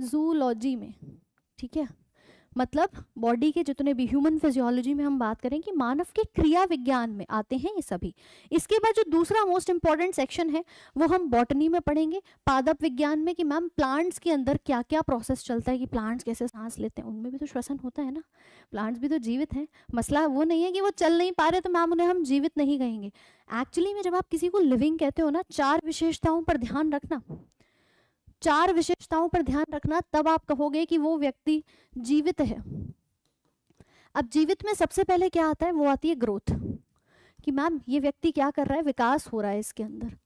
जूलॉजी में ठीक है मतलब बॉडी के जितने भी ह्यूमन फिजियोलॉजी में हम बात करें कि मानव के क्रिया विज्ञान में आते हैं ये सभी इसके बाद जो दूसरा मोस्ट इंपॉर्टेंट सेक्शन है वो हम बॉटनी में पढ़ेंगे पादप विज्ञान में कि मैम प्लांट्स के अंदर क्या क्या प्रोसेस चलता है कि प्लांट्स कैसे सांस लेते हैं उनमें भी तो श्वसन होता है ना प्लांट्स भी तो जीवित हैं मसला वो नहीं है कि वो चल नहीं पा रहे तो मैम उन्हें हम जीवित नहीं कहेंगे एक्चुअली में जब आप किसी को लिविंग कहते हो ना चार विशेषताओं पर ध्यान रखना चार विशेषताओं पर ध्यान रखना तब आप कहोगे कि वो व्यक्ति जीवित है अब जीवित में सबसे पहले क्या आता है वो आती है ग्रोथ कि मैम ये व्यक्ति क्या कर रहा है विकास हो रहा है इसके अंदर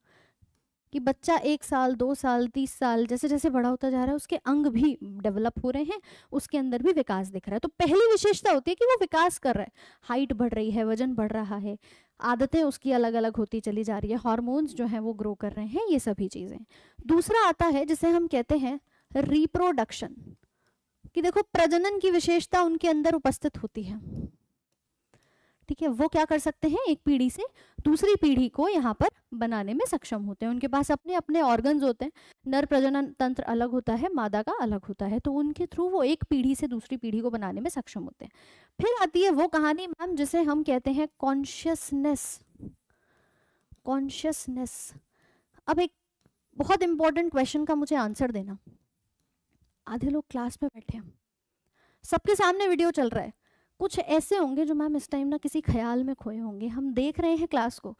कि बच्चा एक साल दो साल तीस साल जैसे जैसे बड़ा होता जा रहा है उसके अंग भी डेवलप हो रहे हैं उसके अंदर भी विकास दिख रहा है तो पहली विशेषता होती है कि वो विकास कर रहा है हाइट बढ़ रही है वजन बढ़ रहा है आदतें उसकी अलग अलग होती चली जा रही है हॉर्मोन्स जो हैं वो ग्रो कर रहे हैं ये सभी चीज़ें दूसरा आता है जिसे हम कहते हैं रिप्रोडक्शन कि देखो प्रजनन की विशेषता उनके अंदर उपस्थित होती है ठीक है वो क्या कर सकते हैं एक पीढ़ी से दूसरी पीढ़ी को यहाँ पर बनाने में सक्षम होते हैं उनके पास अपने अपने ऑर्गन होते हैं नर प्रजनन तंत्र अलग होता है मादा का अलग होता है तो उनके थ्रू वो एक पीढ़ी से दूसरी पीढ़ी को बनाने में सक्षम होते हैं फिर आती है वो कहानी मैम जिसे हम कहते हैं कॉन्शियसनेस कॉन्शियसनेस अब एक बहुत इंपॉर्टेंट क्वेश्चन का मुझे आंसर देना आधे लोग क्लास में बैठे हैं सबके सामने वीडियो चल रहा है कुछ ऐसे होंगे जो मैम इस टाइम ना किसी ख्याल में खोए होंगे हम देख रहे हैं क्लास को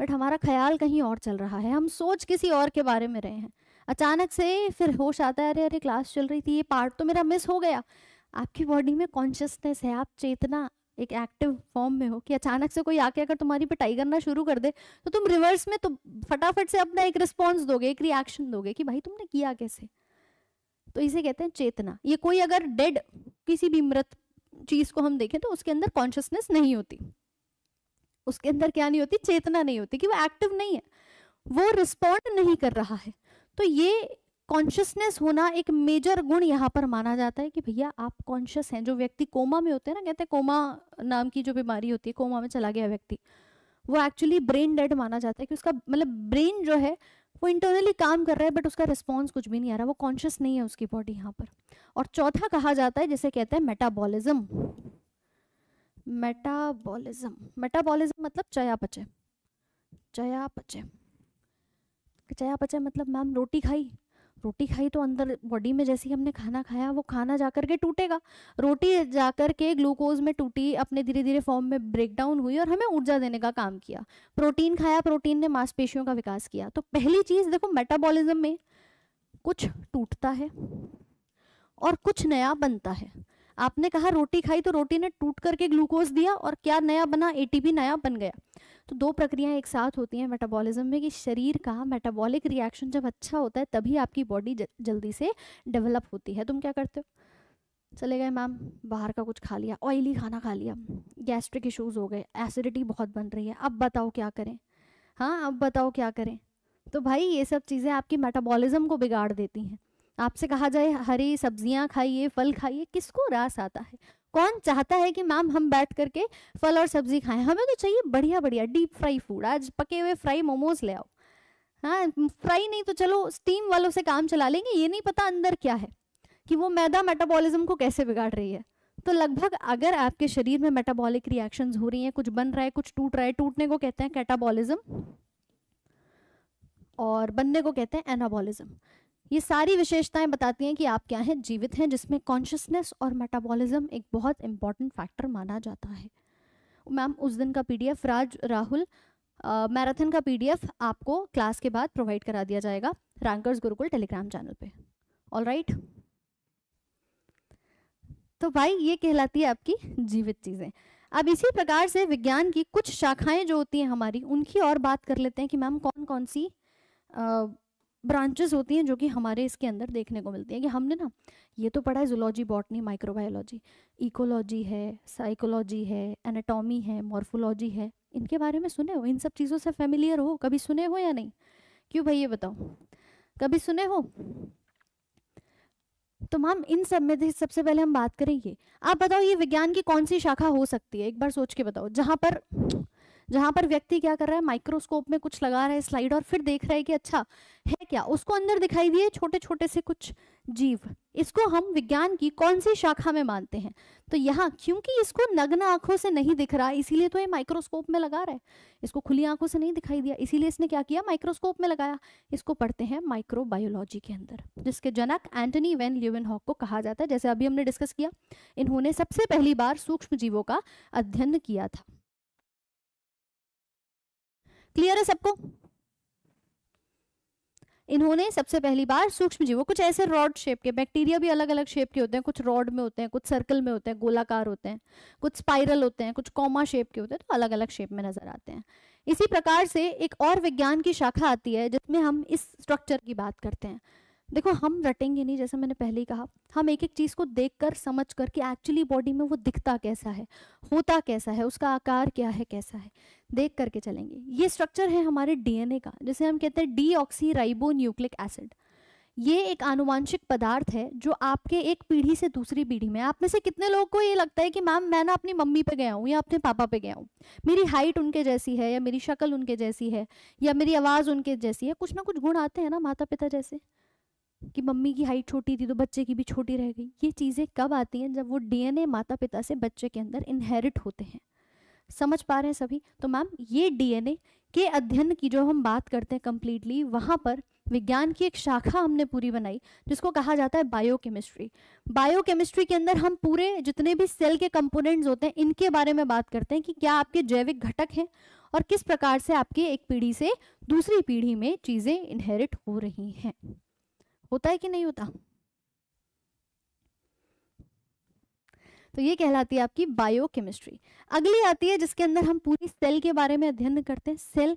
बट हमारा ख्याल कहीं और चल रहा है हम सोच किसी और के बारे में रहे हैं अचानक से फिर होश आता है अरे अरे क्लास चल रही थी ये पार्ट तो मेरा मिस हो गया आपकी बॉडी में कॉन्शियसनेस है आप चेतना एक एक्टिव फॉर्म में हो कि अचानक से कोई आके अगर तुम्हारी पिटाई करना शुरू कर दे तो तुम रिवर्स में तो फटाफट से अपना एक रिस्पॉन्स दोगे एक रिएक्शन दोगे कि भाई तुमने किया कैसे तो इसे कहते हैं चेतना ये कोई अगर डेड किसी भी मृत चीज को हम देखें तो उसके अंदर कॉन्शियसनेस नहीं होती उसके अंदर क्या नहीं होती चेतना नहीं होती कि वो एक्टिव नहीं है वो रिस्पॉन्ड नहीं कर रहा है तो ये कॉन्शियसनेस होना एक मेजर गुण यहाँ पर माना जाता है कि भैया आप कॉन्शियस हैं जो व्यक्ति कोमा में होते हैं ना कहते हैं कोमा नाम की जो बीमारी होती है कोमा में चला गया व्यक्ति वो एक्चुअली ब्रेन डेड माना जाता है कि उसका मतलब ब्रेन जो है वो इंटरनली काम कर रहा है बट उसका रिस्पॉन्स कुछ भी नहीं आ रहा वो कॉन्शियस नहीं है उसकी बॉडी यहाँ पर और चौथा कहा जाता है जिसे कहते हैं मेटाबॉलिज्म मेटाबॉलिज्म मेटाबॉलिज्म मतलब चयापचय चयापचय चयापचय मतलब मैम रोटी खाई रोटी खाई तो अंदर बॉडी में जैसे ही हमने खाना खाया वो खाना जा करके टूटेगा रोटी जा करके ग्लूकोज में टूटी अपने धीरे धीरे फॉर्म में ब्रेक डाउन हुई और हमें ऊर्जा देने का काम किया प्रोटीन खाया प्रोटीन ने मांसपेशियों का विकास किया तो पहली चीज़ देखो मेटाबॉलिज्म में कुछ टूटता है और कुछ नया बनता है आपने कहा रोटी खाई तो रोटी ने टूट करके ग्लूकोज दिया और क्या नया बना एटीपी नया बन गया तो दो प्रक्रियाएं एक साथ होती हैं मेटाबॉलिज्म में कि शरीर का मेटाबॉलिक रिएक्शन जब अच्छा होता है तभी आपकी बॉडी जल्दी से डेवलप होती है तुम क्या करते हो चले गए मैम बाहर का कुछ खा लिया ऑयली खाना खा लिया गैस्ट्रिक इशूज हो गए एसिडिटी बहुत बन रही है अब बताओ क्या करें हाँ अब बताओ क्या करें तो भाई ये सब चीज़ें आपकी मेटाबॉलिज्म को बिगाड़ देती हैं आपसे कहा जाए हरी सब्जियाँ खाइए फल खाइए किसको रास आता है कौन चाहता है कि मैम हम बैठ करके फल और सब्जी खाएं हमें तो चाहिए बढ़िया बढ़िया डीप फ्राई फूड आज पके हुए फ्राई मोमोज ले आओ हाँ फ्राई नहीं तो चलो स्टीम वालों से काम चला लेंगे ये नहीं पता अंदर क्या है कि वो मैदा मेटाबॉलिज्म को कैसे बिगाड़ रही है तो लगभग अगर आपके शरीर में मेटाबॉलिक रिएक्शन हो रही है कुछ बन रहा है कुछ टूट रहा है टूटने को कहते हैं कैटाबॉलिज्म और बनने को कहते हैं एनाबॉलिज्म ये सारी विशेषताएं बताती हैं कि आप क्या हैं जीवित हैं जिसमें कॉन्शियसनेस और मेटाबॉलिज्म एक बहुत इंपॉर्टेंट फैक्टर माना जाता है मैम उस दिन का पीडीएफ राज राहुल मैराथन का पीडीएफ आपको क्लास के बाद प्रोवाइड करा दिया जाएगा रैंकर्स गुरुकुल टेलीग्राम चैनल पे ऑल right? तो भाई ये कहलाती है आपकी जीवित चीज़ें अब इसी प्रकार से विज्ञान की कुछ शाखाएं जो होती हैं हमारी उनकी और बात कर लेते हैं कि मैम कौन कौन सी आ, ब्रांचेस होती हैं जो कि हमारे इसके अंदर देखने को मिलती हैं कि हमने ना ये तो पढ़ा है जुलॉजी बॉटनी माइक्रोबायोलॉजी इकोलॉजी है साइकोलॉजी है एनाटॉमी है मॉर्फोलॉजी है इनके बारे में सुने हो इन सब चीज़ों से फेमिलियर हो कभी सुने हो या नहीं क्यों भाई ये बताओ कभी सुने हो तो मैम इन सब में सबसे पहले हम बात करेंगे आप बताओ ये विज्ञान की कौन सी शाखा हो सकती है एक बार सोच के बताओ जहाँ पर जहां पर व्यक्ति क्या कर रहा है माइक्रोस्कोप में कुछ लगा रहा है स्लाइड और फिर देख रहा है कि अच्छा है क्या उसको अंदर दिखाई दिए छोटे छोटे से कुछ जीव इसको हम विज्ञान की कौन सी शाखा में मानते हैं तो यहाँ क्योंकि इसको नग्न आंखों से नहीं दिख रहा इसीलिए तो ये माइक्रोस्कोप में लगा रहा है इसको खुली आंखों से नहीं दिखाई दिया इसीलिए इसने क्या किया माइक्रोस्कोप में लगाया इसको पढ़ते हैं माइक्रोबायोलॉजी के अंदर जिसके जनक एंटनी वेन ल्यूवन हॉक को कहा जाता है जैसे अभी हमने डिस्कस किया इन्होंने सबसे पहली बार सूक्ष्म जीवों का अध्ययन किया था क्लियर है सबको इन्होंने सबसे पहली बार सूक्ष्म जीव कुछ ऐसे रॉड शेप के बैक्टीरिया भी अलग अलग शेप के होते हैं कुछ रॉड में होते हैं कुछ सर्कल में होते हैं गोलाकार होते हैं कुछ स्पाइरल होते हैं कुछ कॉमा शेप के होते हैं तो अलग अलग शेप में नजर आते हैं इसी प्रकार से एक और विज्ञान की शाखा आती है जिसमें हम इस स्ट्रक्चर की बात करते हैं देखो हम रटेंगे नहीं जैसे मैंने पहले ही कहा हम एक एक चीज़ को देख कर समझ कर कि एक्चुअली बॉडी में वो दिखता कैसा है होता कैसा है उसका आकार क्या है कैसा है देख करके चलेंगे ये स्ट्रक्चर है हमारे डीएनए का जिसे हम कहते हैं deoxyribonucleic acid ये एक आनुवांशिक पदार्थ है जो आपके एक पीढ़ी से दूसरी पीढ़ी में आप में से कितने लोगों को ये लगता है कि मैम मैं ना अपनी मम्मी पे गया हूँ या अपने पापा पे गया हूँ मेरी हाइट उनके जैसी है या मेरी शक्ल उनके जैसी है या मेरी आवाज़ उनके जैसी है कुछ ना कुछ गुण आते हैं ना माता पिता जैसे कि मम्मी की हाइट छोटी थी तो बच्चे की भी छोटी रह गई ये चीज़ें कब आती हैं जब वो डीएनए माता पिता से बच्चे के अंदर इनहेरिट होते हैं समझ पा रहे हैं सभी तो मैम ये डीएनए के अध्ययन की जो हम बात करते हैं कम्प्लीटली वहाँ पर विज्ञान की एक शाखा हमने पूरी बनाई जिसको कहा जाता है बायोकेमिस्ट्री बायोकेमिस्ट्री के अंदर हम पूरे जितने भी सेल के कंपोनेंट्स होते हैं इनके बारे में बात करते हैं कि क्या आपके जैविक घटक हैं और किस प्रकार से आपके एक पीढ़ी से दूसरी पीढ़ी में चीज़ें इनहेरिट हो रही हैं होता है कि नहीं होता तो ये कहलाती है आपकी बायोकेमिस्ट्री अगली आती है जिसके अंदर हम पूरी सेल के बारे में अध्ययन करते हैं सेल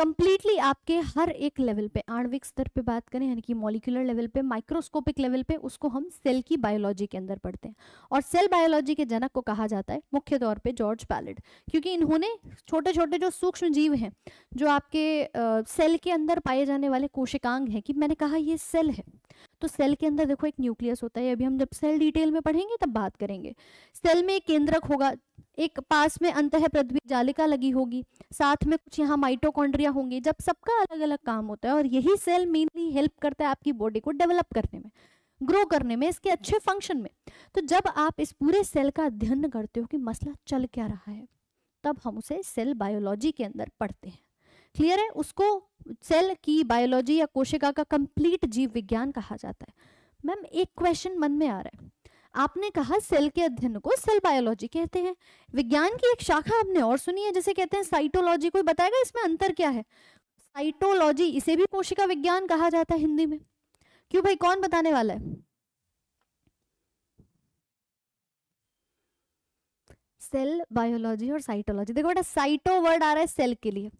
कंप्लीटली आपके हर एक लेवल पे आणविक स्तर पे बात करें यानी कि मॉलिकुलर लेवल पे माइक्रोस्कोपिक लेवल पे उसको हम सेल की बायोलॉजी के अंदर पढ़ते हैं और सेल बायोलॉजी के जनक को कहा जाता है मुख्य तौर पे जॉर्ज पैलेट क्योंकि इन्होंने छोटे छोटे जो सूक्ष्म जीव हैं जो आपके आ, सेल के अंदर पाए जाने वाले कोशिकांग हैं कि मैंने कहा ये सेल है तो सेल के अंदर देखो एक न्यूक्लियस होता है अभी हम जब सेल डिटेल में पढ़ेंगे तब बात करेंगे सेल में एक केंद्रक होगा एक पास में अंत है पृथ्वी जालिका लगी होगी साथ में कुछ यहाँ माइटोकॉन्ड्रिया होंगे जब सबका अलग अलग काम होता है और यही सेल मेनली हेल्प करता है आपकी बॉडी को डेवलप करने में ग्रो करने में इसके अच्छे फंक्शन में तो जब आप इस पूरे सेल का अध्ययन करते हो कि मसला चल क्या रहा है तब हम उसे सेल बायोलॉजी के अंदर पढ़ते हैं क्लियर है उसको सेल की बायोलॉजी या कोशिका का कंप्लीट जीव विज्ञान कहा जाता है मैम एक क्वेश्चन मन में आ रहा है आपने कहा सेल के अध्ययन को सेल बायोलॉजी कहते हैं विज्ञान की एक शाखा आपने और सुनी है जैसे कहते हैं साइटोलॉजी कोई बताएगा इसमें अंतर क्या है साइटोलॉजी इसे भी कोशिका विज्ञान कहा जाता है हिंदी में क्यों भाई कौन बताने वाला है सेल बायोलॉजी और साइटोलॉजी देखो बेटा साइटो वर्ड आ रहा है सेल के लिए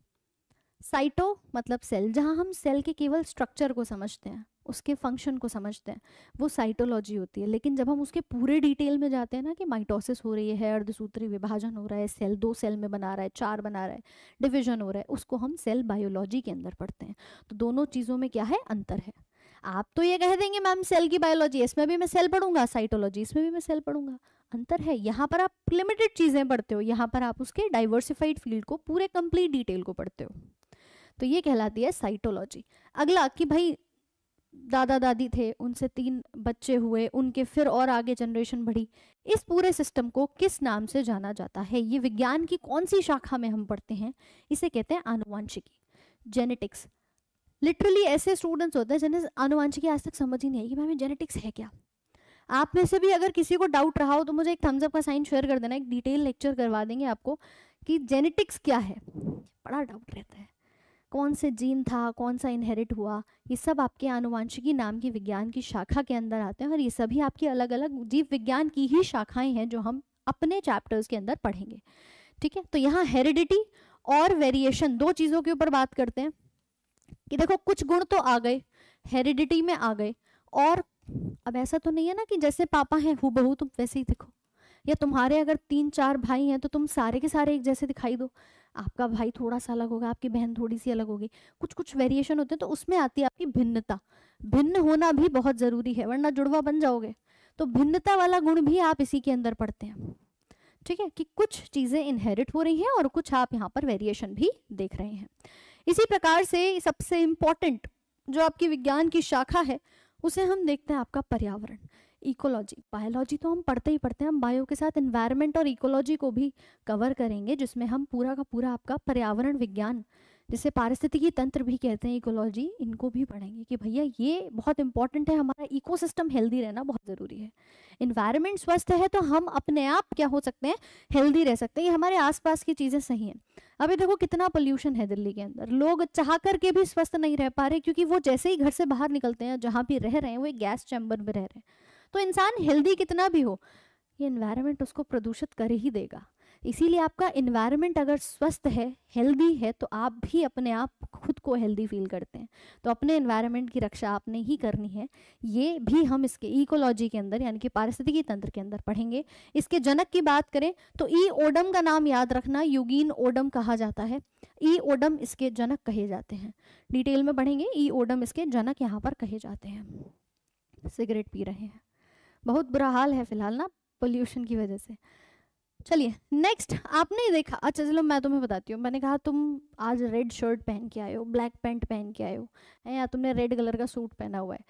साइटो मतलब सेल जहाँ हम सेल के केवल स्ट्रक्चर को समझते हैं उसके फंक्शन को समझते हैं वो साइटोलॉजी होती है लेकिन जब हम उसके पूरे डिटेल में जाते हैं ना कि माइटोसिस हो रही है अर्धसूत्री विभाजन हो रहा है सेल दो सेल में बना रहा है चार बना रहा है डिविजन हो रहा है उसको हम सेल बायोलॉजी के अंदर पढ़ते हैं तो दोनों चीज़ों में क्या है अंतर है आप तो ये कह देंगे मैम सेल की बायोलॉजी इसमें भी मैं सेल पढ़ूंगा साइटोलॉजी इसमें भी मैं सेल पढ़ूंगा अंतर है यहाँ पर आप लिमिटेड चीज़ें पढ़ते हो यहाँ पर आप उसके डाइवर्सिफाइड फील्ड को पूरे कंप्लीट डिटेल को पढ़ते हो तो ये कहलाती है साइटोलॉजी अगला कि भाई दादा दादी थे उनसे तीन बच्चे हुए उनके फिर और आगे जनरेशन बढ़ी इस पूरे सिस्टम को किस नाम से जाना जाता है ये विज्ञान की कौन सी शाखा में हम पढ़ते हैं इसे कहते हैं आनुवांशिकी जेनेटिक्स लिटरली ऐसे स्टूडेंट्स होते हैं जिन्हें आनुवंशिकी आज तक समझ ही नहीं आई कि मैम जेनेटिक्स है क्या आप में से भी अगर किसी को डाउट रहा हो तो मुझे एक थम्सअप का साइन शेयर कर देना एक डिटेल लेक्चर करवा देंगे आपको कि जेनेटिक्स क्या है बड़ा डाउट रहता है कौन से जीन था कौन सा इनहेरिट हुआ ये सब आपके आनुवांशिकी नाम की विज्ञान की शाखा के अंदर आते हैं और ये सभी आपकी अलग अलग जीव विज्ञान की ही शाखाएं हैं जो हम अपने चैप्टर्स के अंदर पढ़ेंगे ठीक है तो यहाँ हेरिडिटी और वेरिएशन दो चीज़ों के ऊपर बात करते हैं कि देखो कुछ गुण तो आ गए हेरिडिटी में आ गए और अब ऐसा तो नहीं है ना कि जैसे पापा हैं हु बहू तुम वैसे ही दिखो या तुम्हारे अगर तीन चार भाई हैं तो तुम सारे के सारे एक जैसे दिखाई दो आपका भाई थोड़ा सा अलग होगा आपकी बहन थोड़ी सी अलग होगी कुछ कुछ वेरिएशन होते हैं तो उसमें आती है आपकी भिन्नता भिन्न होना भी बहुत ज़रूरी है वरना जुड़वा बन जाओगे तो भिन्नता वाला गुण भी आप इसी के अंदर पढ़ते हैं ठीक है कि कुछ चीज़ें इनहेरिट हो रही हैं और कुछ आप यहाँ पर वेरिएशन भी देख रहे हैं इसी प्रकार से सबसे इंपॉर्टेंट जो आपकी विज्ञान की शाखा है उसे हम देखते हैं आपका पर्यावरण इकोलॉजी बायोलॉजी तो हम पढ़ते ही पढ़ते हैं हम बायो के साथ इन्वायरमेंट और इकोलॉजी को भी कवर करेंगे जिसमें हम पूरा का पूरा आपका पर्यावरण विज्ञान जिसे पारिस्थितिकी तंत्र भी कहते हैं इकोलॉजी इनको भी पढ़ेंगे कि भैया ये बहुत इंपॉर्टेंट है हमारा इकोसिस्टम हेल्दी रहना बहुत ज़रूरी है इन्वायरमेंट स्वस्थ है तो हम अपने आप क्या हो सकते हैं हेल्दी रह सकते हैं ये हमारे आसपास की चीज़ें सही हैं अभी देखो कितना पोल्यूशन है दिल्ली के अंदर लोग चाह करके भी स्वस्थ नहीं रह पा रहे क्योंकि वो जैसे ही घर से बाहर निकलते हैं जहाँ भी रह रहे हैं वो एक गैस चैम्बर में रह रहे हैं तो इंसान हेल्दी कितना भी हो ये इन्वायरमेंट उसको प्रदूषित कर ही देगा इसीलिए आपका इन्वायरमेंट अगर स्वस्थ है हेल्दी है तो आप भी अपने आप खुद को हेल्दी फील करते हैं तो अपने इन्वायरमेंट की रक्षा आपने ही करनी है ये भी हम इसके इकोलॉजी के अंदर यानी कि पारिस्थितिकी तंत्र के अंदर पढ़ेंगे इसके जनक की बात करें तो ई ओडम का नाम याद रखना युगीन ओडम कहा जाता है ई ओडम इसके जनक कहे जाते हैं डिटेल में पढ़ेंगे ई ओडम इसके जनक यहाँ पर कहे जाते हैं सिगरेट पी रहे हैं बहुत बुरा हाल है फिलहाल ना पोल्यूशन की वजह से चलिए नेक्स्ट आपने देखा अच्छा चलो मैं तुम्हें बताती हूँ मैंने कहा तुम आज रेड शर्ट पहन के आए हो ब्लैक पैंट पहन के आए हो है या तुमने रेड कलर का सूट पहना हुआ है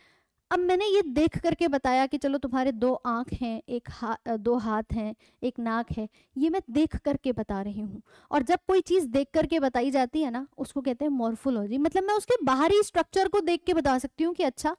अब मैंने ये देख करके बताया कि चलो तुम्हारे दो आँख हैं एक हा दो हाथ हैं एक नाक है ये मैं देख करके बता रही हूँ और जब कोई चीज़ देख करके बताई जाती है ना उसको कहते हैं मॉर्फोलॉजी मतलब मैं उसके बाहरी स्ट्रक्चर को देख के बता सकती हूँ कि अच्छा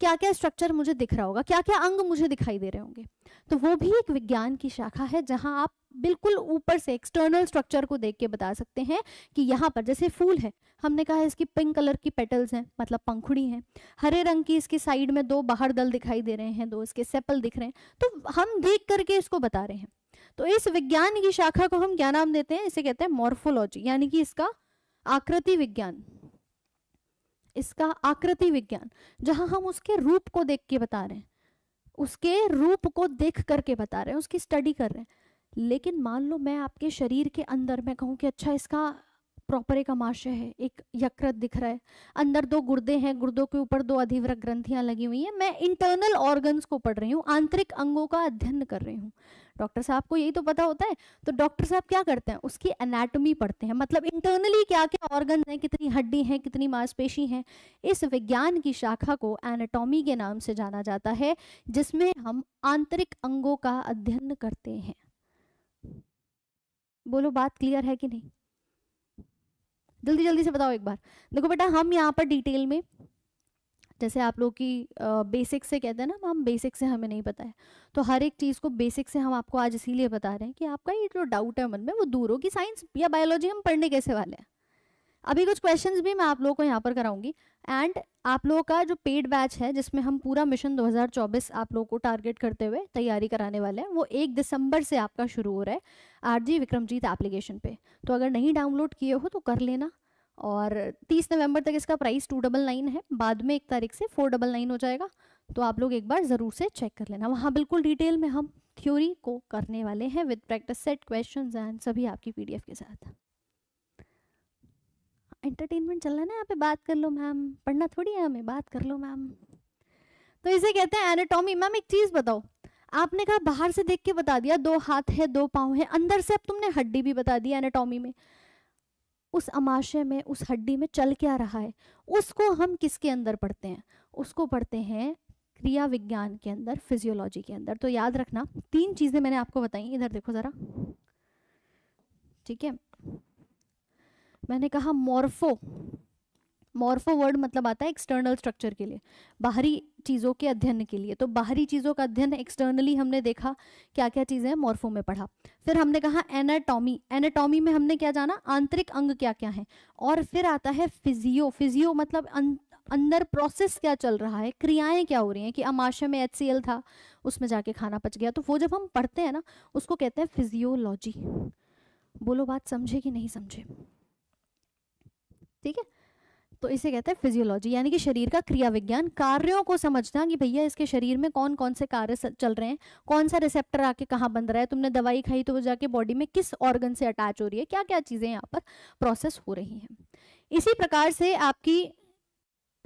क्या क्या स्ट्रक्चर मुझे दिख रहा होगा क्या क्या अंग मुझे दिखाई दे रहे होंगे तो वो भी एक विज्ञान की शाखा है जहां आप बिल्कुल ऊपर से एक्सटर्नल स्ट्रक्चर को देख के बता सकते हैं कि यहाँ पर जैसे फूल है हमने कहा है इसकी पिंक कलर की पेटल्स हैं मतलब पंखुड़ी हैं हरे रंग की इसकी साइड में दो बाहर दल दिखाई दे रहे हैं दो इसके सेपल दिख रहे हैं तो हम देख करके इसको बता रहे हैं तो इस विज्ञान की शाखा को हम क्या नाम देते हैं इसे कहते हैं मॉर्फोलॉजी यानी कि इसका आकृति विज्ञान इसका आकृति विज्ञान जहां हम उसके रूप को देख के बता रहे हैं उसके रूप को देख करके बता रहे हैं उसकी स्टडी कर रहे हैं लेकिन मान लो मैं आपके शरीर के अंदर मैं कहूं कि अच्छा इसका प्रॉपर एक आमाशय है एक यकृत दिख रहा है अंदर दो गुर्दे हैं गुर्दों के ऊपर दो अधिवृक ग्रंथियां लगी हुई हैं मैं इंटरनल ऑर्गन्स को पढ़ रही हूँ आंतरिक अंगों का अध्ययन कर रही हूँ डॉक्टर साहब को यही तो पता होता है तो डॉक्टर साहब क्या करते हैं उसकी एनाटॉमी पढ़ते हैं मतलब इंटरनली क्या क्या ऑर्गन हैं कितनी हड्डी हैं कितनी मांसपेशी हैं इस विज्ञान की शाखा को एनाटॉमी के नाम से जाना जाता है जिसमें हम आंतरिक अंगों का अध्ययन करते हैं बोलो बात क्लियर है कि नहीं जल्दी जल्दी से बताओ एक बार देखो बेटा हम यहाँ पर डिटेल में जैसे आप लोग की बेसिक से कहते हैं ना हम बेसिक से हमें नहीं पता है तो हर एक चीज़ को बेसिक से हम आपको आज इसीलिए बता रहे हैं कि आपका ये जो डाउट है मन में वो दूर हो कि साइंस या बायोलॉजी हम पढ़ने कैसे वाले हैं अभी कुछ क्वेश्चंस भी मैं आप लोगों को यहाँ पर कराऊंगी एंड आप लोगों का जो पेड बैच है जिसमें हम पूरा मिशन 2024 आप लोगों को टारगेट करते हुए तैयारी कराने वाले हैं वो एक दिसंबर से आपका शुरू हो रहा है आरजी विक्रमजीत एप्लीकेशन पे तो अगर नहीं डाउनलोड किए हो तो कर लेना और 30 नवंबर तक इसका प्राइस टू डबल नाइन है बाद में एक तारीख से फोर डबल नाइन हो जाएगा तो आप लोग एक बार ज़रूर से चेक कर लेना वहाँ बिल्कुल डिटेल में हम थ्योरी को करने वाले हैं with practice set question and सभी आपकी पी के साथ एंटरटेनमेंट चल रहा है ना यहाँ पे बात कर लो मैम पढ़ना थोड़ी है हमें बात कर लो मैम तो इसे कहते हैं एनाटॉमी मैम एक चीज़ बताओ आपने कहा बाहर से देख के बता दिया दो हाथ है दो पाँव है अंदर से अब तुमने हड्डी भी बता दी एनाटॉमी में उस अमाशय में उस हड्डी में चल क्या रहा है उसको हम किसके अंदर पढ़ते हैं उसको पढ़ते हैं क्रिया विज्ञान के अंदर फिजियोलॉजी के अंदर तो याद रखना तीन चीज़ें मैंने आपको बताई इधर देखो ज़रा ठीक है मैंने कहा मॉर्फो मॉर्फो वर्ड मतलब आता है एक्सटर्नल स्ट्रक्चर के लिए बाहरी चीज़ों के अध्ययन के लिए तो बाहरी चीज़ों का अध्ययन एक्सटर्नली हमने देखा क्या क्या चीज़ें हैं मॉर्फो में पढ़ा फिर हमने कहा एनाटॉमी एनाटॉमी में हमने क्या जाना आंतरिक अंग क्या क्या है और फिर आता है फिजियो फिजियो मतलब अं-, अंदर प्रोसेस क्या चल रहा है क्रियाएं क्या हो रही हैं कि अमाशय में एच था उसमें जाके खाना पच गया तो वो जब हम पढ़ते हैं ना उसको कहते हैं फिजियोलॉजी बोलो बात समझे कि नहीं समझे ठीक है तो इसे कहते हैं फिजियोलॉजी यानी कि शरीर का क्रिया विज्ञान कार्यों को समझना कि भैया इसके शरीर में कौन कौन से कार्य चल रहे हैं कौन सा रिसेप्टर आके कहाँ बन रहा है तुमने दवाई खाई तो वो जाके बॉडी में किस ऑर्गन से अटैच हो रही है क्या क्या चीज़ें यहाँ पर प्रोसेस हो रही हैं इसी प्रकार से आपकी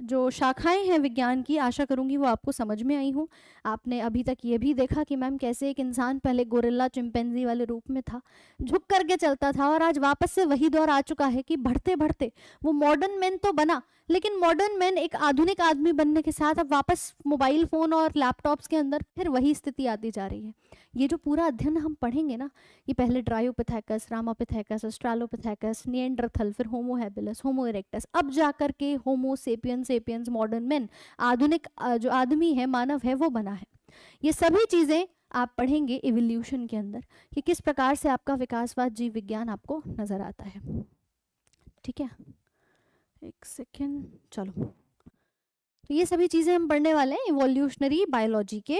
जो शाखाएं हैं विज्ञान की आशा करूंगी वो आपको समझ में आई हूँ आपने अभी तक ये भी देखा कि मैम कैसे एक इंसान पहले गोरिल्ला चिंपेंजी वाले रूप में था झुक करके चलता था और आज वापस से वही दौर आ चुका है कि बढ़ते बढ़ते वो मॉडर्न मैन तो बना लेकिन मॉडर्न मैन एक आधुनिक आदमी बनने के साथ अब वापस मोबाइल फ़ोन और लैपटॉप्स के अंदर फिर वही स्थिति आती जा रही है ये जो पूरा अध्ययन हम पढ़ेंगे ना ये पहले ड्रायोपिथेकस रामापिथेकस एस्ट्रालोपिथेकस नियंड्रथल फिर होमो हैबिलस होमो इरेक्टस अब जाकर के Homo sapien sapiens modern man आधुनिक जो आदमी है मानव है वो बना है ये सभी चीज़ें आप पढ़ेंगे इवोल्यूशन के अंदर कि किस प्रकार से आपका विकासवाद जीव विज्ञान आपको नज़र आता है ठीक है एक सेकेंड चलो तो ये सभी चीज़ें हम पढ़ने वाले हैं इवोल्यूशनरी बायोलॉजी के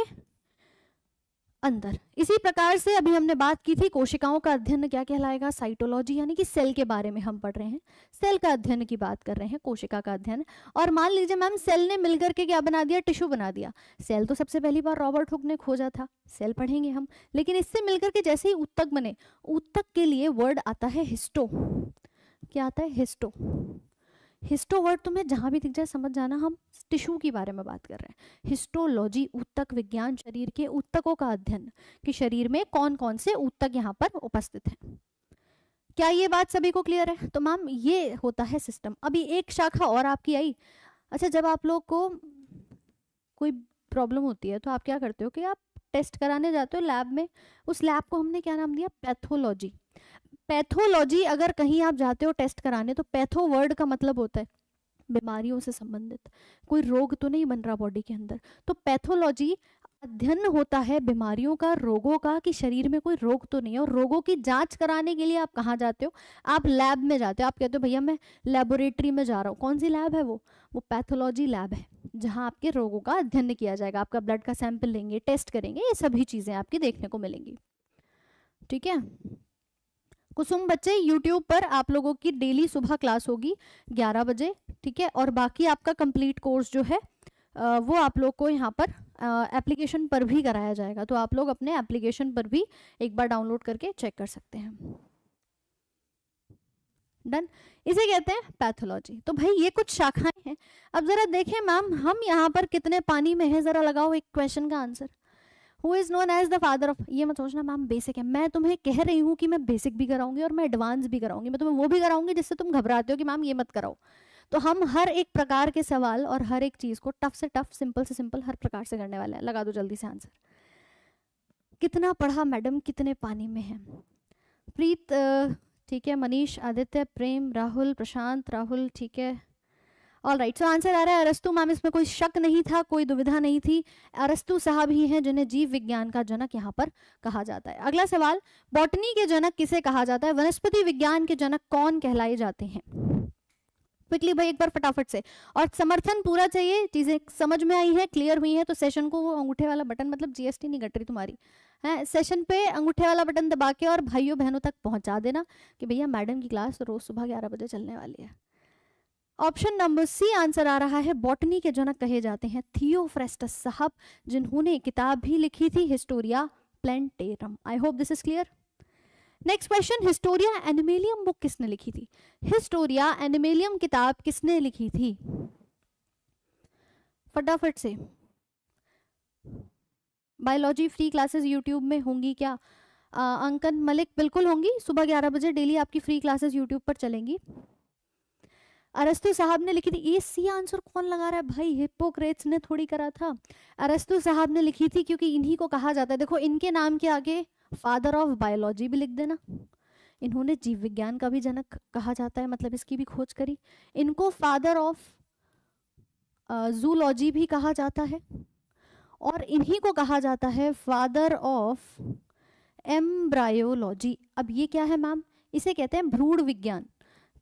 अंदर इसी प्रकार से अभी हमने बात की थी कोशिकाओं का अध्ययन क्या कहलाएगा साइटोलॉजी यानी कि सेल के बारे में हम पढ़ रहे हैं सेल का अध्ययन की बात कर रहे हैं कोशिका का अध्ययन और मान लीजिए मैम सेल ने मिलकर के क्या बना दिया टिश्यू बना दिया सेल तो सबसे पहली बार रॉबर्ट हुक ने खोजा था सेल पढ़ेंगे हम लेकिन इससे मिलकर के जैसे ही उत्तक बने उत्तक के लिए वर्ड आता है हिस्टो क्या आता है हिस्टो हिस्टो वर्ड तुम्हें जहां भी दिख जाए समझ जाना हम टिश्यू के बारे में बात कर रहे हैं हिस्टोलॉजी उत्तक विज्ञान शरीर के उत्तकों का अध्ययन कि शरीर में कौन कौन से उत्तक यहाँ पर उपस्थित हैं क्या ये बात सभी को क्लियर है तो मैम ये होता है सिस्टम अभी एक शाखा और आपकी आई अच्छा जब आप लोग को कोई प्रॉब्लम होती है तो आप क्या करते हो कि आप टेस्ट कराने जाते हो लैब में उस लैब को हमने क्या नाम दिया पैथोलॉजी पैथोलॉजी अगर कहीं आप जाते हो टेस्ट कराने तो पैथो वर्ड का मतलब होता है बीमारियों से संबंधित कोई रोग तो नहीं बन रहा बॉडी के अंदर तो पैथोलॉजी अध्ययन होता है बीमारियों का रोगों का कि शरीर में कोई रोग तो नहीं है और रोगों की जांच कराने के लिए आप कहाँ जाते हो आप लैब में जाते हो आप कहते हो भैया मैं लेबोरेटरी में जा रहा हूँ कौन सी लैब है वो वो पैथोलॉजी लैब है जहाँ आपके रोगों का अध्ययन किया जाएगा आपका ब्लड का सैंपल लेंगे टेस्ट करेंगे ये सभी चीज़ें आपकी देखने को मिलेंगी ठीक है कुसुम बच्चे यूट्यूब पर आप लोगों की डेली सुबह क्लास होगी 11 बजे ठीक है और बाकी आपका कंप्लीट कोर्स जो है वो आप लोग को यहाँ पर एप्लीकेशन पर भी कराया जाएगा तो आप लोग अपने एप्लीकेशन पर भी एक बार डाउनलोड करके चेक कर सकते हैं डन इसे कहते हैं पैथोलॉजी तो भाई ये कुछ शाखाएं हैं अब जरा देखें मैम हम यहाँ पर कितने पानी में है जरा लगाओ एक क्वेश्चन का answer who is known as the father of ये मत सोचना मैम बेसिक है मैं तुम्हें कह रही हूँ कि मैं बेसिक भी कराऊंगी और मैं एडवांस भी कराऊंगी मैं तुम्हें वो भी कराऊंगी जिससे तुम घबराते हो कि मैम ये मत कराओ तो हम हर एक प्रकार के सवाल और हर एक चीज़ को टफ से टफ सिंपल से सिंपल हर प्रकार से करने वाले हैं लगा दो जल्दी से आंसर कितना पढ़ा मैडम कितने पानी में है प्रीत ठीक है मनीष आदित्य प्रेम राहुल प्रशांत राहुल ठीक है ऑल राइट सो आंसर आ रहा है अरस्तु मैम इसमें कोई शक नहीं था कोई दुविधा नहीं थी अरस्तु साहब ही हैं जिन्हें जीव विज्ञान का जनक यहाँ पर कहा जाता है अगला सवाल बॉटनी के जनक किसे कहा जाता है वनस्पति विज्ञान के जनक कौन कहलाए जाते हैं क्विकली भाई एक बार फटाफट से और समर्थन पूरा चाहिए चीजें समझ में आई है क्लियर हुई है तो सेशन को अंगूठे वाला बटन मतलब जीएसटी नहीं घट रही तुम्हारी है सेशन पे अंगूठे वाला बटन दबा के और भाइयों बहनों तक पहुंचा देना कि भैया मैडम की क्लास रोज सुबह ग्यारह बजे चलने वाली है ऑप्शन नंबर सी आंसर आ रहा है बॉटनी के जनक कहे जाते हैं थियोफ्रेस्टस साहब जिन्होंने किताब भी लिखी थी Historia Plantarum I hope this is clear next question Historia Animalium book किसने लिखी थी हिस्टोरिया एनिमेलियम किताब किसने लिखी थी फटाफट से बायोलॉजी फ्री क्लासेस यूट्यूब में होंगी क्या आ, अंकन मलिक बिल्कुल होंगी सुबह ग्यारह बजे डेली आपकी फ्री क्लासेस यूट्यूब पर चलेंगी अरस्तु साहब ने लेकिन ये सी आंसर कौन लगा रहा है भाई हिपोक्रेट्स ने थोड़ी करा था अरस्तु साहब ने लिखी थी क्योंकि इन्हीं को कहा जाता है देखो इनके नाम के आगे फादर ऑफ बायोलॉजी भी लिख देना इन्होंने जीव विज्ञान का भी जनक कहा जाता है मतलब इसकी भी खोज करी इनको फादर ऑफ जूलॉजी भी कहा जाता है और इन्हीं को कहा जाता है फादर ऑफ एम्ब्रायोलॉजी अब ये क्या है मैम इसे कहते हैं भ्रूण विज्ञान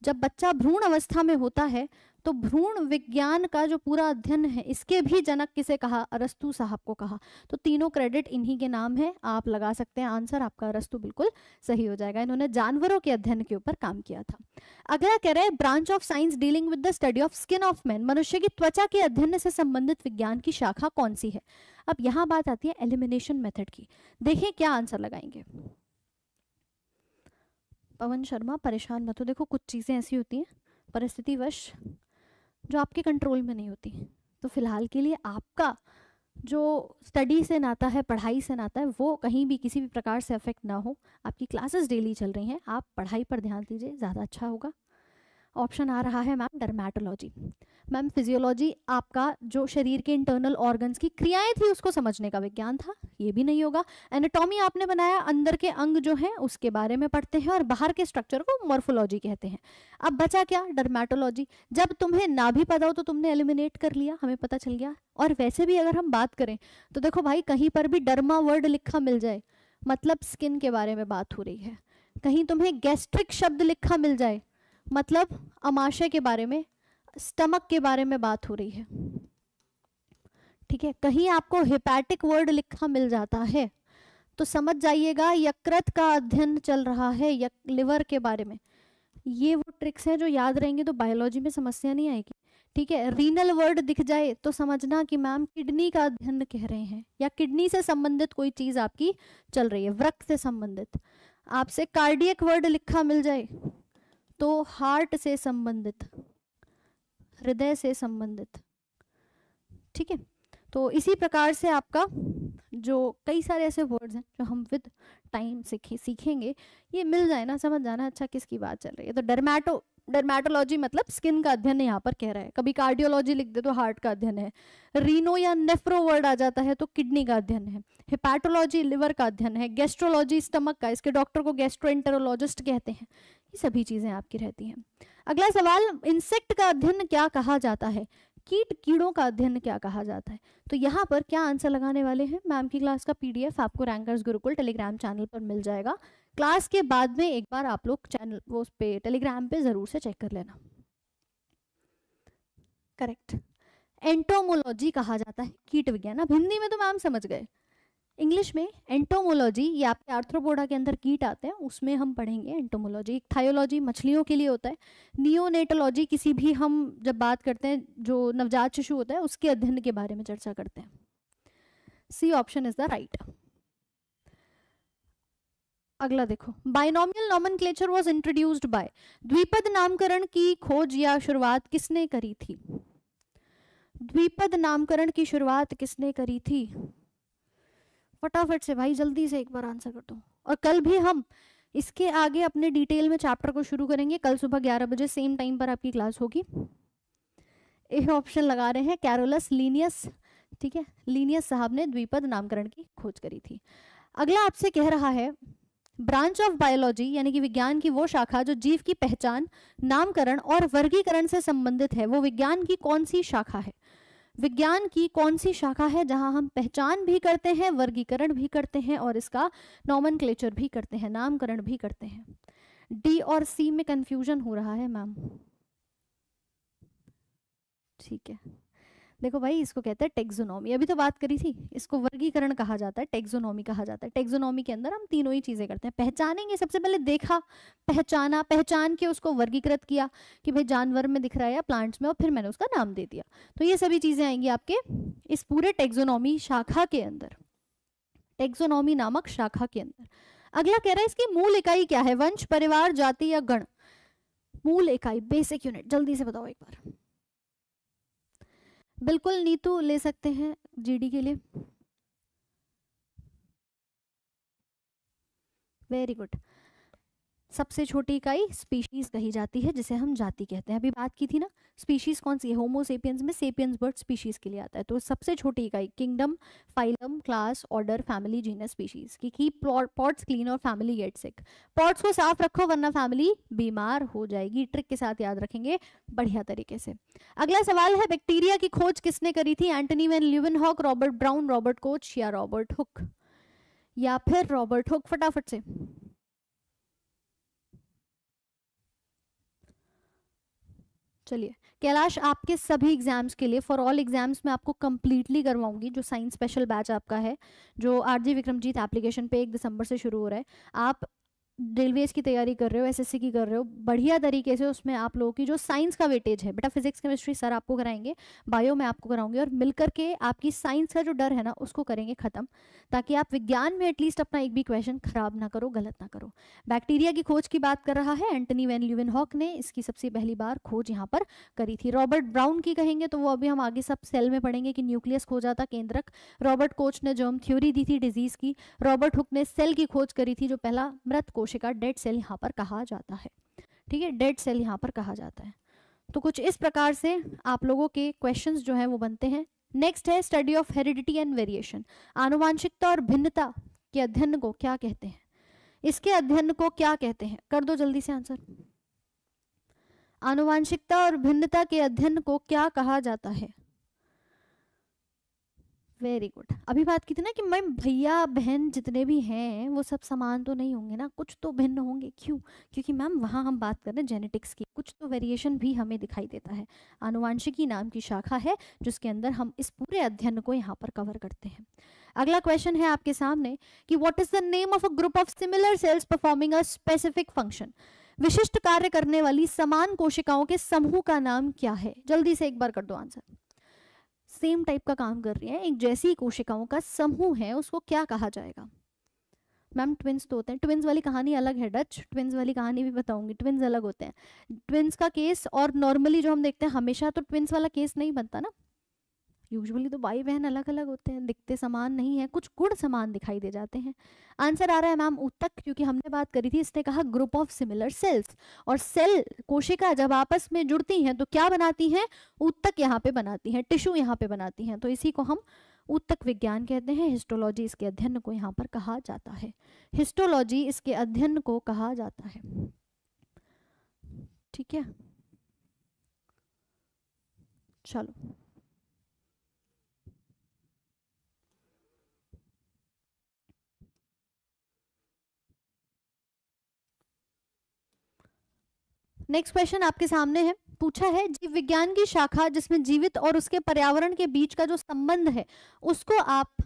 जब बच्चा भ्रूण अवस्था में होता है तो भ्रूण विज्ञान का जो पूरा अध्ययन है इसके भी जनक किसे कहा अरस्तु साहब को कहा तो तीनों क्रेडिट इन्हीं के नाम है आप लगा सकते हैं आंसर आपका अरस्तु बिल्कुल सही हो जाएगा इन्होंने जानवरों के अध्ययन के ऊपर काम किया था अगला कह रहे हैं branch of science dealing with the study of skin of man मनुष्य की त्वचा के अध्ययन से संबंधित विज्ञान की शाखा कौन सी है अब यहाँ बात आती है एलिमिनेशन मेथड की देखिए क्या आंसर लगाएंगे पवन शर्मा परेशान मत हो देखो कुछ चीज़ें ऐसी होती हैं परिस्थितिवश जो आपके कंट्रोल में नहीं होती तो फिलहाल के लिए आपका जो स्टडी से नाता है पढ़ाई से नाता है वो कहीं भी किसी भी प्रकार से अफेक्ट ना हो आपकी क्लासेस डेली चल रही हैं आप पढ़ाई पर ध्यान दीजिए ज़्यादा अच्छा होगा ऑप्शन आ रहा है मैम डर्मेटोलॉजी मैम फिजियोलॉजी आपका जो शरीर के इंटरनल ऑर्गन्स की क्रियाएं थी उसको समझने का विज्ञान था ये भी नहीं होगा एनाटॉमी आपने बनाया अंदर के अंग जो हैं उसके बारे में पढ़ते हैं और बाहर के स्ट्रक्चर को मॉर्फोलॉजी कहते हैं अब बचा क्या डर्मेटोलॉजी जब तुम्हें ना भी पता हो तो तुमने एलिमिनेट कर लिया हमें पता चल गया और वैसे भी अगर हम बात करें तो देखो भाई कहीं पर भी डर्मा वर्ड लिखा मिल जाए मतलब स्किन के बारे में बात हो रही है कहीं तुम्हें गैस्ट्रिक शब्द लिखा मिल जाए मतलब अमाशय के बारे में स्टमक के बारे में बात हो रही है ठीक है कहीं आपको हिपैटिक वर्ड लिखा मिल जाता है तो समझ जाइएगा यकृत का अध्ययन चल रहा है यक, लिवर के बारे में ये वो ट्रिक्स हैं जो याद रहेंगे तो बायोलॉजी में समस्या नहीं आएगी ठीक है रीनल वर्ड दिख जाए तो समझना कि मैम किडनी का अध्ययन कह रहे हैं या किडनी से संबंधित कोई चीज आपकी चल रही है वृक्ष से संबंधित आपसे कार्डियक वर्ड लिखा मिल जाए तो हार्ट से संबंधित हृदय से संबंधित ठीक है तो इसी प्रकार से आपका जो कई सारे ऐसे वर्ड्स हैं जो हम विद टाइम सीखे सीखेंगे ये मिल जाए ना समझ जाना अच्छा किसकी बात चल रही है तो डरमैटो डर्मेटोलॉजी मतलब स्किन का अध्ययन यहाँ पर कह रहा है कभी कार्डियोलॉजी लिख दे तो हार्ट का अध्ययन है रीनो या नेफ्रो वर्ड आ जाता है तो किडनी का अध्ययन है हिपैटोलॉजी लिवर का अध्ययन है गेस्ट्रोलॉजी स्टमक का इसके डॉक्टर को गेस्ट्रो कहते हैं ये सभी चीज़ें आपकी रहती हैं अगला सवाल इंसेक्ट का अध्ययन क्या कहा जाता है कीट कीड़ों का अध्ययन क्या कहा जाता है तो यहाँ पर क्या आंसर लगाने वाले हैं मैम की क्लास का पीडीएफ आपको रैंकर्स गुरुकुल टेलीग्राम चैनल पर मिल जाएगा क्लास के बाद में एक बार आप लोग चैनल वो पे टेलीग्राम पे ज़रूर से चेक कर लेना करेक्ट एंटोमोलॉजी कहा जाता है कीट विज्ञान अब हिंदी में तो मैम समझ गए इंग्लिश में एंटोमोलॉजी ये आपके आर्थ्रोपोडा के अंदर कीट आते हैं उसमें हम पढ़ेंगे एंटोमोलॉजी थायोलॉजी मछलियों के लिए होता है नियोनेटोलॉजी किसी भी हम जब बात करते हैं जो नवजात शिशु होता है उसके अध्ययन के बारे में चर्चा करते हैं C option is the right अगला देखो binomial nomenclature was introduced by द्विपद नामकरण की खोज या शुरुआत किसने करी थी द्विपद नामकरण की शुरुआत किसने करी थी फटाफट से भाई जल्दी से एक बार आंसर कर दो और कल भी हम इसके आगे अपने डिटेल में चैप्टर को शुरू करेंगे कल सुबह ग्यारह बजे सेम टाइम पर आपकी क्लास होगी ए ऑप्शन लगा रहे हैं कैरोलस लीनियस ठीक है लीनियस साहब ने द्विपद नामकरण की खोज करी थी अगला आपसे कह रहा है ब्रांच ऑफ बायोलॉजी यानी कि विज्ञान की वो शाखा जो जीव की पहचान नामकरण और वर्गीकरण से संबंधित है वो विज्ञान की कौन सी शाखा है विज्ञान की कौन सी शाखा है जहां हम पहचान भी करते हैं वर्गीकरण भी करते हैं और इसका नॉमन भी करते हैं नामकरण भी करते हैं डी और सी में कंफ्यूजन हो रहा है मैम ठीक है देखो भाई इसको कहते हैं टेक्जोनॉमी अभी तो बात करी थी इसको वर्गीकरण कहा जाता है टेक्जोनॉमी कहा जाता है टेक्जोनॉमी के अंदर हम तीनों ही चीज़ें करते हैं पहचानेंगे सबसे पहले देखा पहचाना पहचान के उसको वर्गीकृत किया कि भाई जानवर में दिख रहा है या प्लांट्स में और फिर मैंने उसका नाम दे दिया तो ये सभी चीज़ें आएंगी आपके इस पूरे टेक्जोनॉमी शाखा के अंदर टेक्सोनॉमी नामक शाखा के अंदर अगला कह रहा है इसकी मूल इकाई क्या है वंश परिवार जाति या गण मूल इकाई बेसिक यूनिट जल्दी से बताओ एक बार बिल्कुल नीतू ले सकते हैं जीडी के लिए वेरी गुड सबसे छोटी इकाई स्पीशीज कही जाती है जिसे हम जाति कहते हैं अभी बात की थी ना स्पीशीज कौन सी है होमोसेपियंस में सेपियंस वर्ड स्पीशीज के लिए आता है तो सबसे छोटी इकाई kingdom phylum class order family genus species की की पॉट्स क्लीन और फैमिली गेट सिक पॉट्स को साफ रखो वरना फैमिली बीमार हो जाएगी ट्रिक के साथ याद रखेंगे बढ़िया तरीके से अगला सवाल है बैक्टीरिया की खोज किसने करी थी Antony van Leeuwenhoek Robert Brown Robert Koch या रॉबर्ट हुक या फिर रॉबर्ट हुक फटाफट से चलिए कैलाश आपके सभी एग्जाम्स के लिए फॉर ऑल एग्जाम्स मैं आपको कम्प्लीटली करवाऊंगी जो साइंस स्पेशल बैच आपका है जो आरजी विक्रमजीत एप्लीकेशन पे एक दिसंबर से शुरू हो रहा है आप रेलवेज की तैयारी कर रहे हो एसएससी की कर रहे हो बढ़िया तरीके से उसमें आप लोगों की जो साइंस का वेटेज है बेटा फिजिक्स केमिस्ट्री सर आपको कराएंगे बायो में आपको कराऊंगी और मिलकर के आपकी साइंस का जो डर है ना उसको करेंगे खत्म ताकि आप विज्ञान में एटलीस्ट अपना एक भी क्वेश्चन खराब ना करो गलत ना करो बैक्टीरिया की खोज की बात कर रहा है एंटनी वैन ल्यूविन हॉक ने इसकी सबसे पहली बार खोज यहाँ पर करी थी रॉबर्ट ब्राउन की कहेंगे तो वो अभी हम आगे सब सेल में पढ़ेंगे कि न्यूक्लियस खोजा था केंद्रक रॉबर्ट कोच ने जो थ्योरी दी थी डिजीज की रॉबर्ट हुक ने सेल की खोज करी थी जो पहला मृत कोश कोशिका डेड सेल यहाँ पर कहा जाता है ठीक है डेड सेल यहाँ पर कहा जाता है तो कुछ इस प्रकार से आप लोगों के क्वेश्चन जो है वो बनते हैं नेक्स्ट है study of heredity and variation आनुवांशिकता और भिन्नता के अध्ययन को क्या कहते हैं इसके अध्ययन को क्या कहते हैं कर दो जल्दी से आंसर आनुवांशिकता और भिन्नता के अध्ययन को क्या कहा जाता है वेरी गुड अभी बात की थी ना कि मैम भैया बहन जितने भी हैं वो सब समान तो नहीं होंगे ना कुछ तो भिन्न होंगे क्यों क्योंकि मैम वहाँ हम बात कर रहे हैं जेनेटिक्स की कुछ तो वेरिएशन भी हमें दिखाई देता है आनुवांशिकी नाम की शाखा है जिसके अंदर हम इस पूरे अध्ययन को यहाँ पर कवर करते हैं अगला क्वेश्चन है आपके सामने कि what is the name of a group of similar cells performing a specific function विशिष्ट कार्य करने वाली समान कोशिकाओं के समूह का नाम क्या है जल्दी से एक बार कर दो आंसर सेम टाइप का काम कर रही है एक जैसी कोशिकाओं का समूह है उसको क्या कहा जाएगा मैम ट्विंस तो होते हैं ट्विंस वाली कहानी अलग है डच ट्विंस वाली कहानी भी बताऊंगी ट्विंस अलग होते हैं ट्विंस का केस और नॉर्मली जो हम देखते हैं हमेशा तो ट्विंस वाला केस नहीं बनता ना यूजली तो भाई बहन अलग अलग होते हैं दिखते समान नहीं है कुछ गुण समान दिखाई दे जाते हैं आंसर आ रहा है मैम उत्तक क्योंकि हमने बात करी थी इसने कहा ग्रुप ऑफ सिमिलर सेल्स और सेल कोशिका जब आपस में जुड़ती हैं तो क्या बनाती हैं उत्तक यहाँ पे बनाती हैं टिश्यू यहाँ पे बनाती हैं तो इसी को हम उत्तक विज्ञान कहते हैं हिस्टोलॉजी इसके अध्ययन को यहाँ पर कहा जाता है हिस्टोलॉजी इसके अध्ययन को कहा जाता है ठीक है चलो नेक्स्ट क्वेश्चन आपके सामने है पूछा है जीव विज्ञान की शाखा जिसमें जीवित और उसके पर्यावरण के बीच का जो संबंध है उसको आप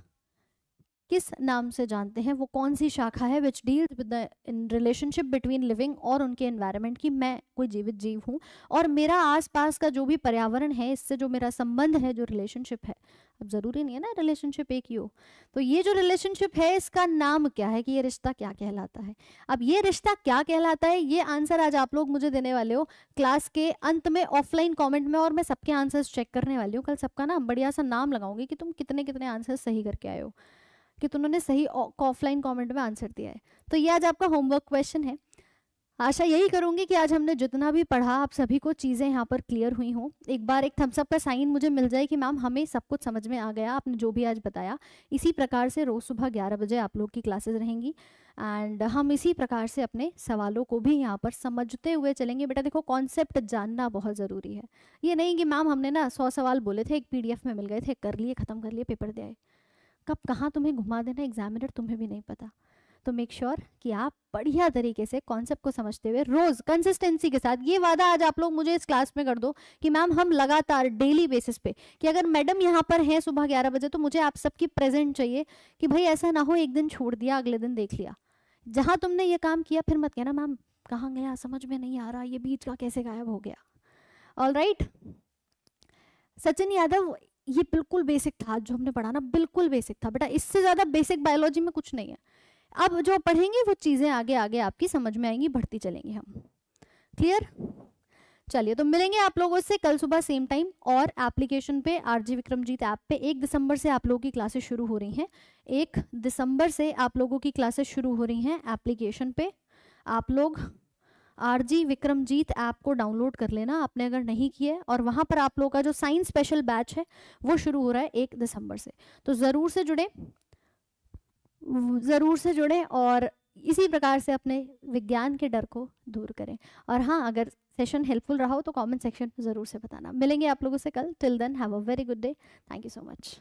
किस नाम से जानते हैं वो कौन सी शाखा है which deals with the interrelationship between living और उनके एनवायरनमेंट की मैं कोई जीवित जीव हूँ और मेरा आसपास का जो भी पर्यावरण है इससे जो मेरा संबंध है जो रिलेशनशिप है अब ज़रूरी नहीं है ना रिलेशनशिप एक ही हो तो ये जो रिलेशनशिप है इसका नाम क्या है कि ये रिश्ता क्या कहलाता है अब ये रिश्ता क्या कहलाता है ये आंसर आज आप लोग मुझे देने वाले हो क्लास के अंत में ऑफलाइन कमेंट में और मैं सबके आंसर्स चेक करने वाली हूँ कल सबका ना बढ़िया सा नाम लगाऊंगी कि तुम कितने कितने आंसर सही करके आयो कि तुमने सही ऑफलाइन कमेंट में आंसर दिया है तो ये आज आपका होमवर्क क्वेश्चन है आशा यही करूंगी कि आज हमने जितना भी पढ़ा आप सभी को चीज़ें यहाँ पर क्लियर हुई हों एक बार एक थम्सअप का साइन मुझे मिल जाए कि मैम हमें सब कुछ समझ में आ गया आपने जो भी आज बताया इसी प्रकार से रोज़ सुबह 11 बजे आप लोग की क्लासेस रहेंगी एंड हम इसी प्रकार से अपने सवालों को भी यहाँ पर समझते हुए चलेंगे बेटा देखो कॉन्सेप्ट जानना बहुत ज़रूरी है ये नहीं कि मैम हमने ना सौ सवाल बोले थे एक पी में मिल गए थे कर लिए ख़त्म कर लिए पेपर दे आए कब कहाँ तुम्हें घुमा देना एग्जामिनर तुम्हें भी नहीं पता तो मेक श्योर sure कि आप बढ़िया तरीके से कॉन्सेप्ट को समझते हुए रोज कंसिस्टेंसी के साथ ये वादा आज आप लोग मुझे इस क्लास में कर दो कि मैम हम लगातार डेली बेसिस पे कि अगर मैडम यहाँ पर हैं सुबह ग्यारह बजे तो मुझे आप सबकी प्रेजेंट चाहिए कि भाई ऐसा ना हो एक दिन छोड़ दिया अगले दिन देख लिया जहां तुमने ये काम किया फिर मत कहना मैम कहाँ गया समझ में नहीं आ रहा ये बीच का कैसे गायब हो गया ऑल सचिन यादव ये बिल्कुल बेसिक था जो हमने पढ़ा ना बिल्कुल बेसिक था बेटा इससे ज़्यादा बेसिक बायोलॉजी में कुछ नहीं है अब जो पढ़ेंगे वो चीज़ें आगे आगे आपकी समझ में आएंगी बढ़ती चलेंगे हम क्लियर चलिए तो मिलेंगे आप लोगों से कल सुबह सेम टाइम और एप्लीकेशन पे आरजी विक्रमजीत ऐप पे एक दिसंबर से आप लोगों की क्लासेस शुरू हो रही हैं एक दिसंबर से आप लोगों की क्लासेस शुरू हो रही हैं एप्लीकेशन पे आप लोग आरजी विक्रमजीत ऐप को डाउनलोड कर लेना आपने अगर नहीं किया है और वहाँ पर आप लोगों का जो साइंस स्पेशल बैच है वो शुरू हो रहा है एक दिसंबर से तो ज़रूर से जुड़े ज़रूर से जुड़े और इसी प्रकार से अपने विज्ञान के डर को दूर करें और हाँ अगर सेशन हेल्पफुल रहा हो तो कमेंट सेक्शन में ज़रूर से बताना मिलेंगे आप लोगों से कल till then have a very good day thank you so much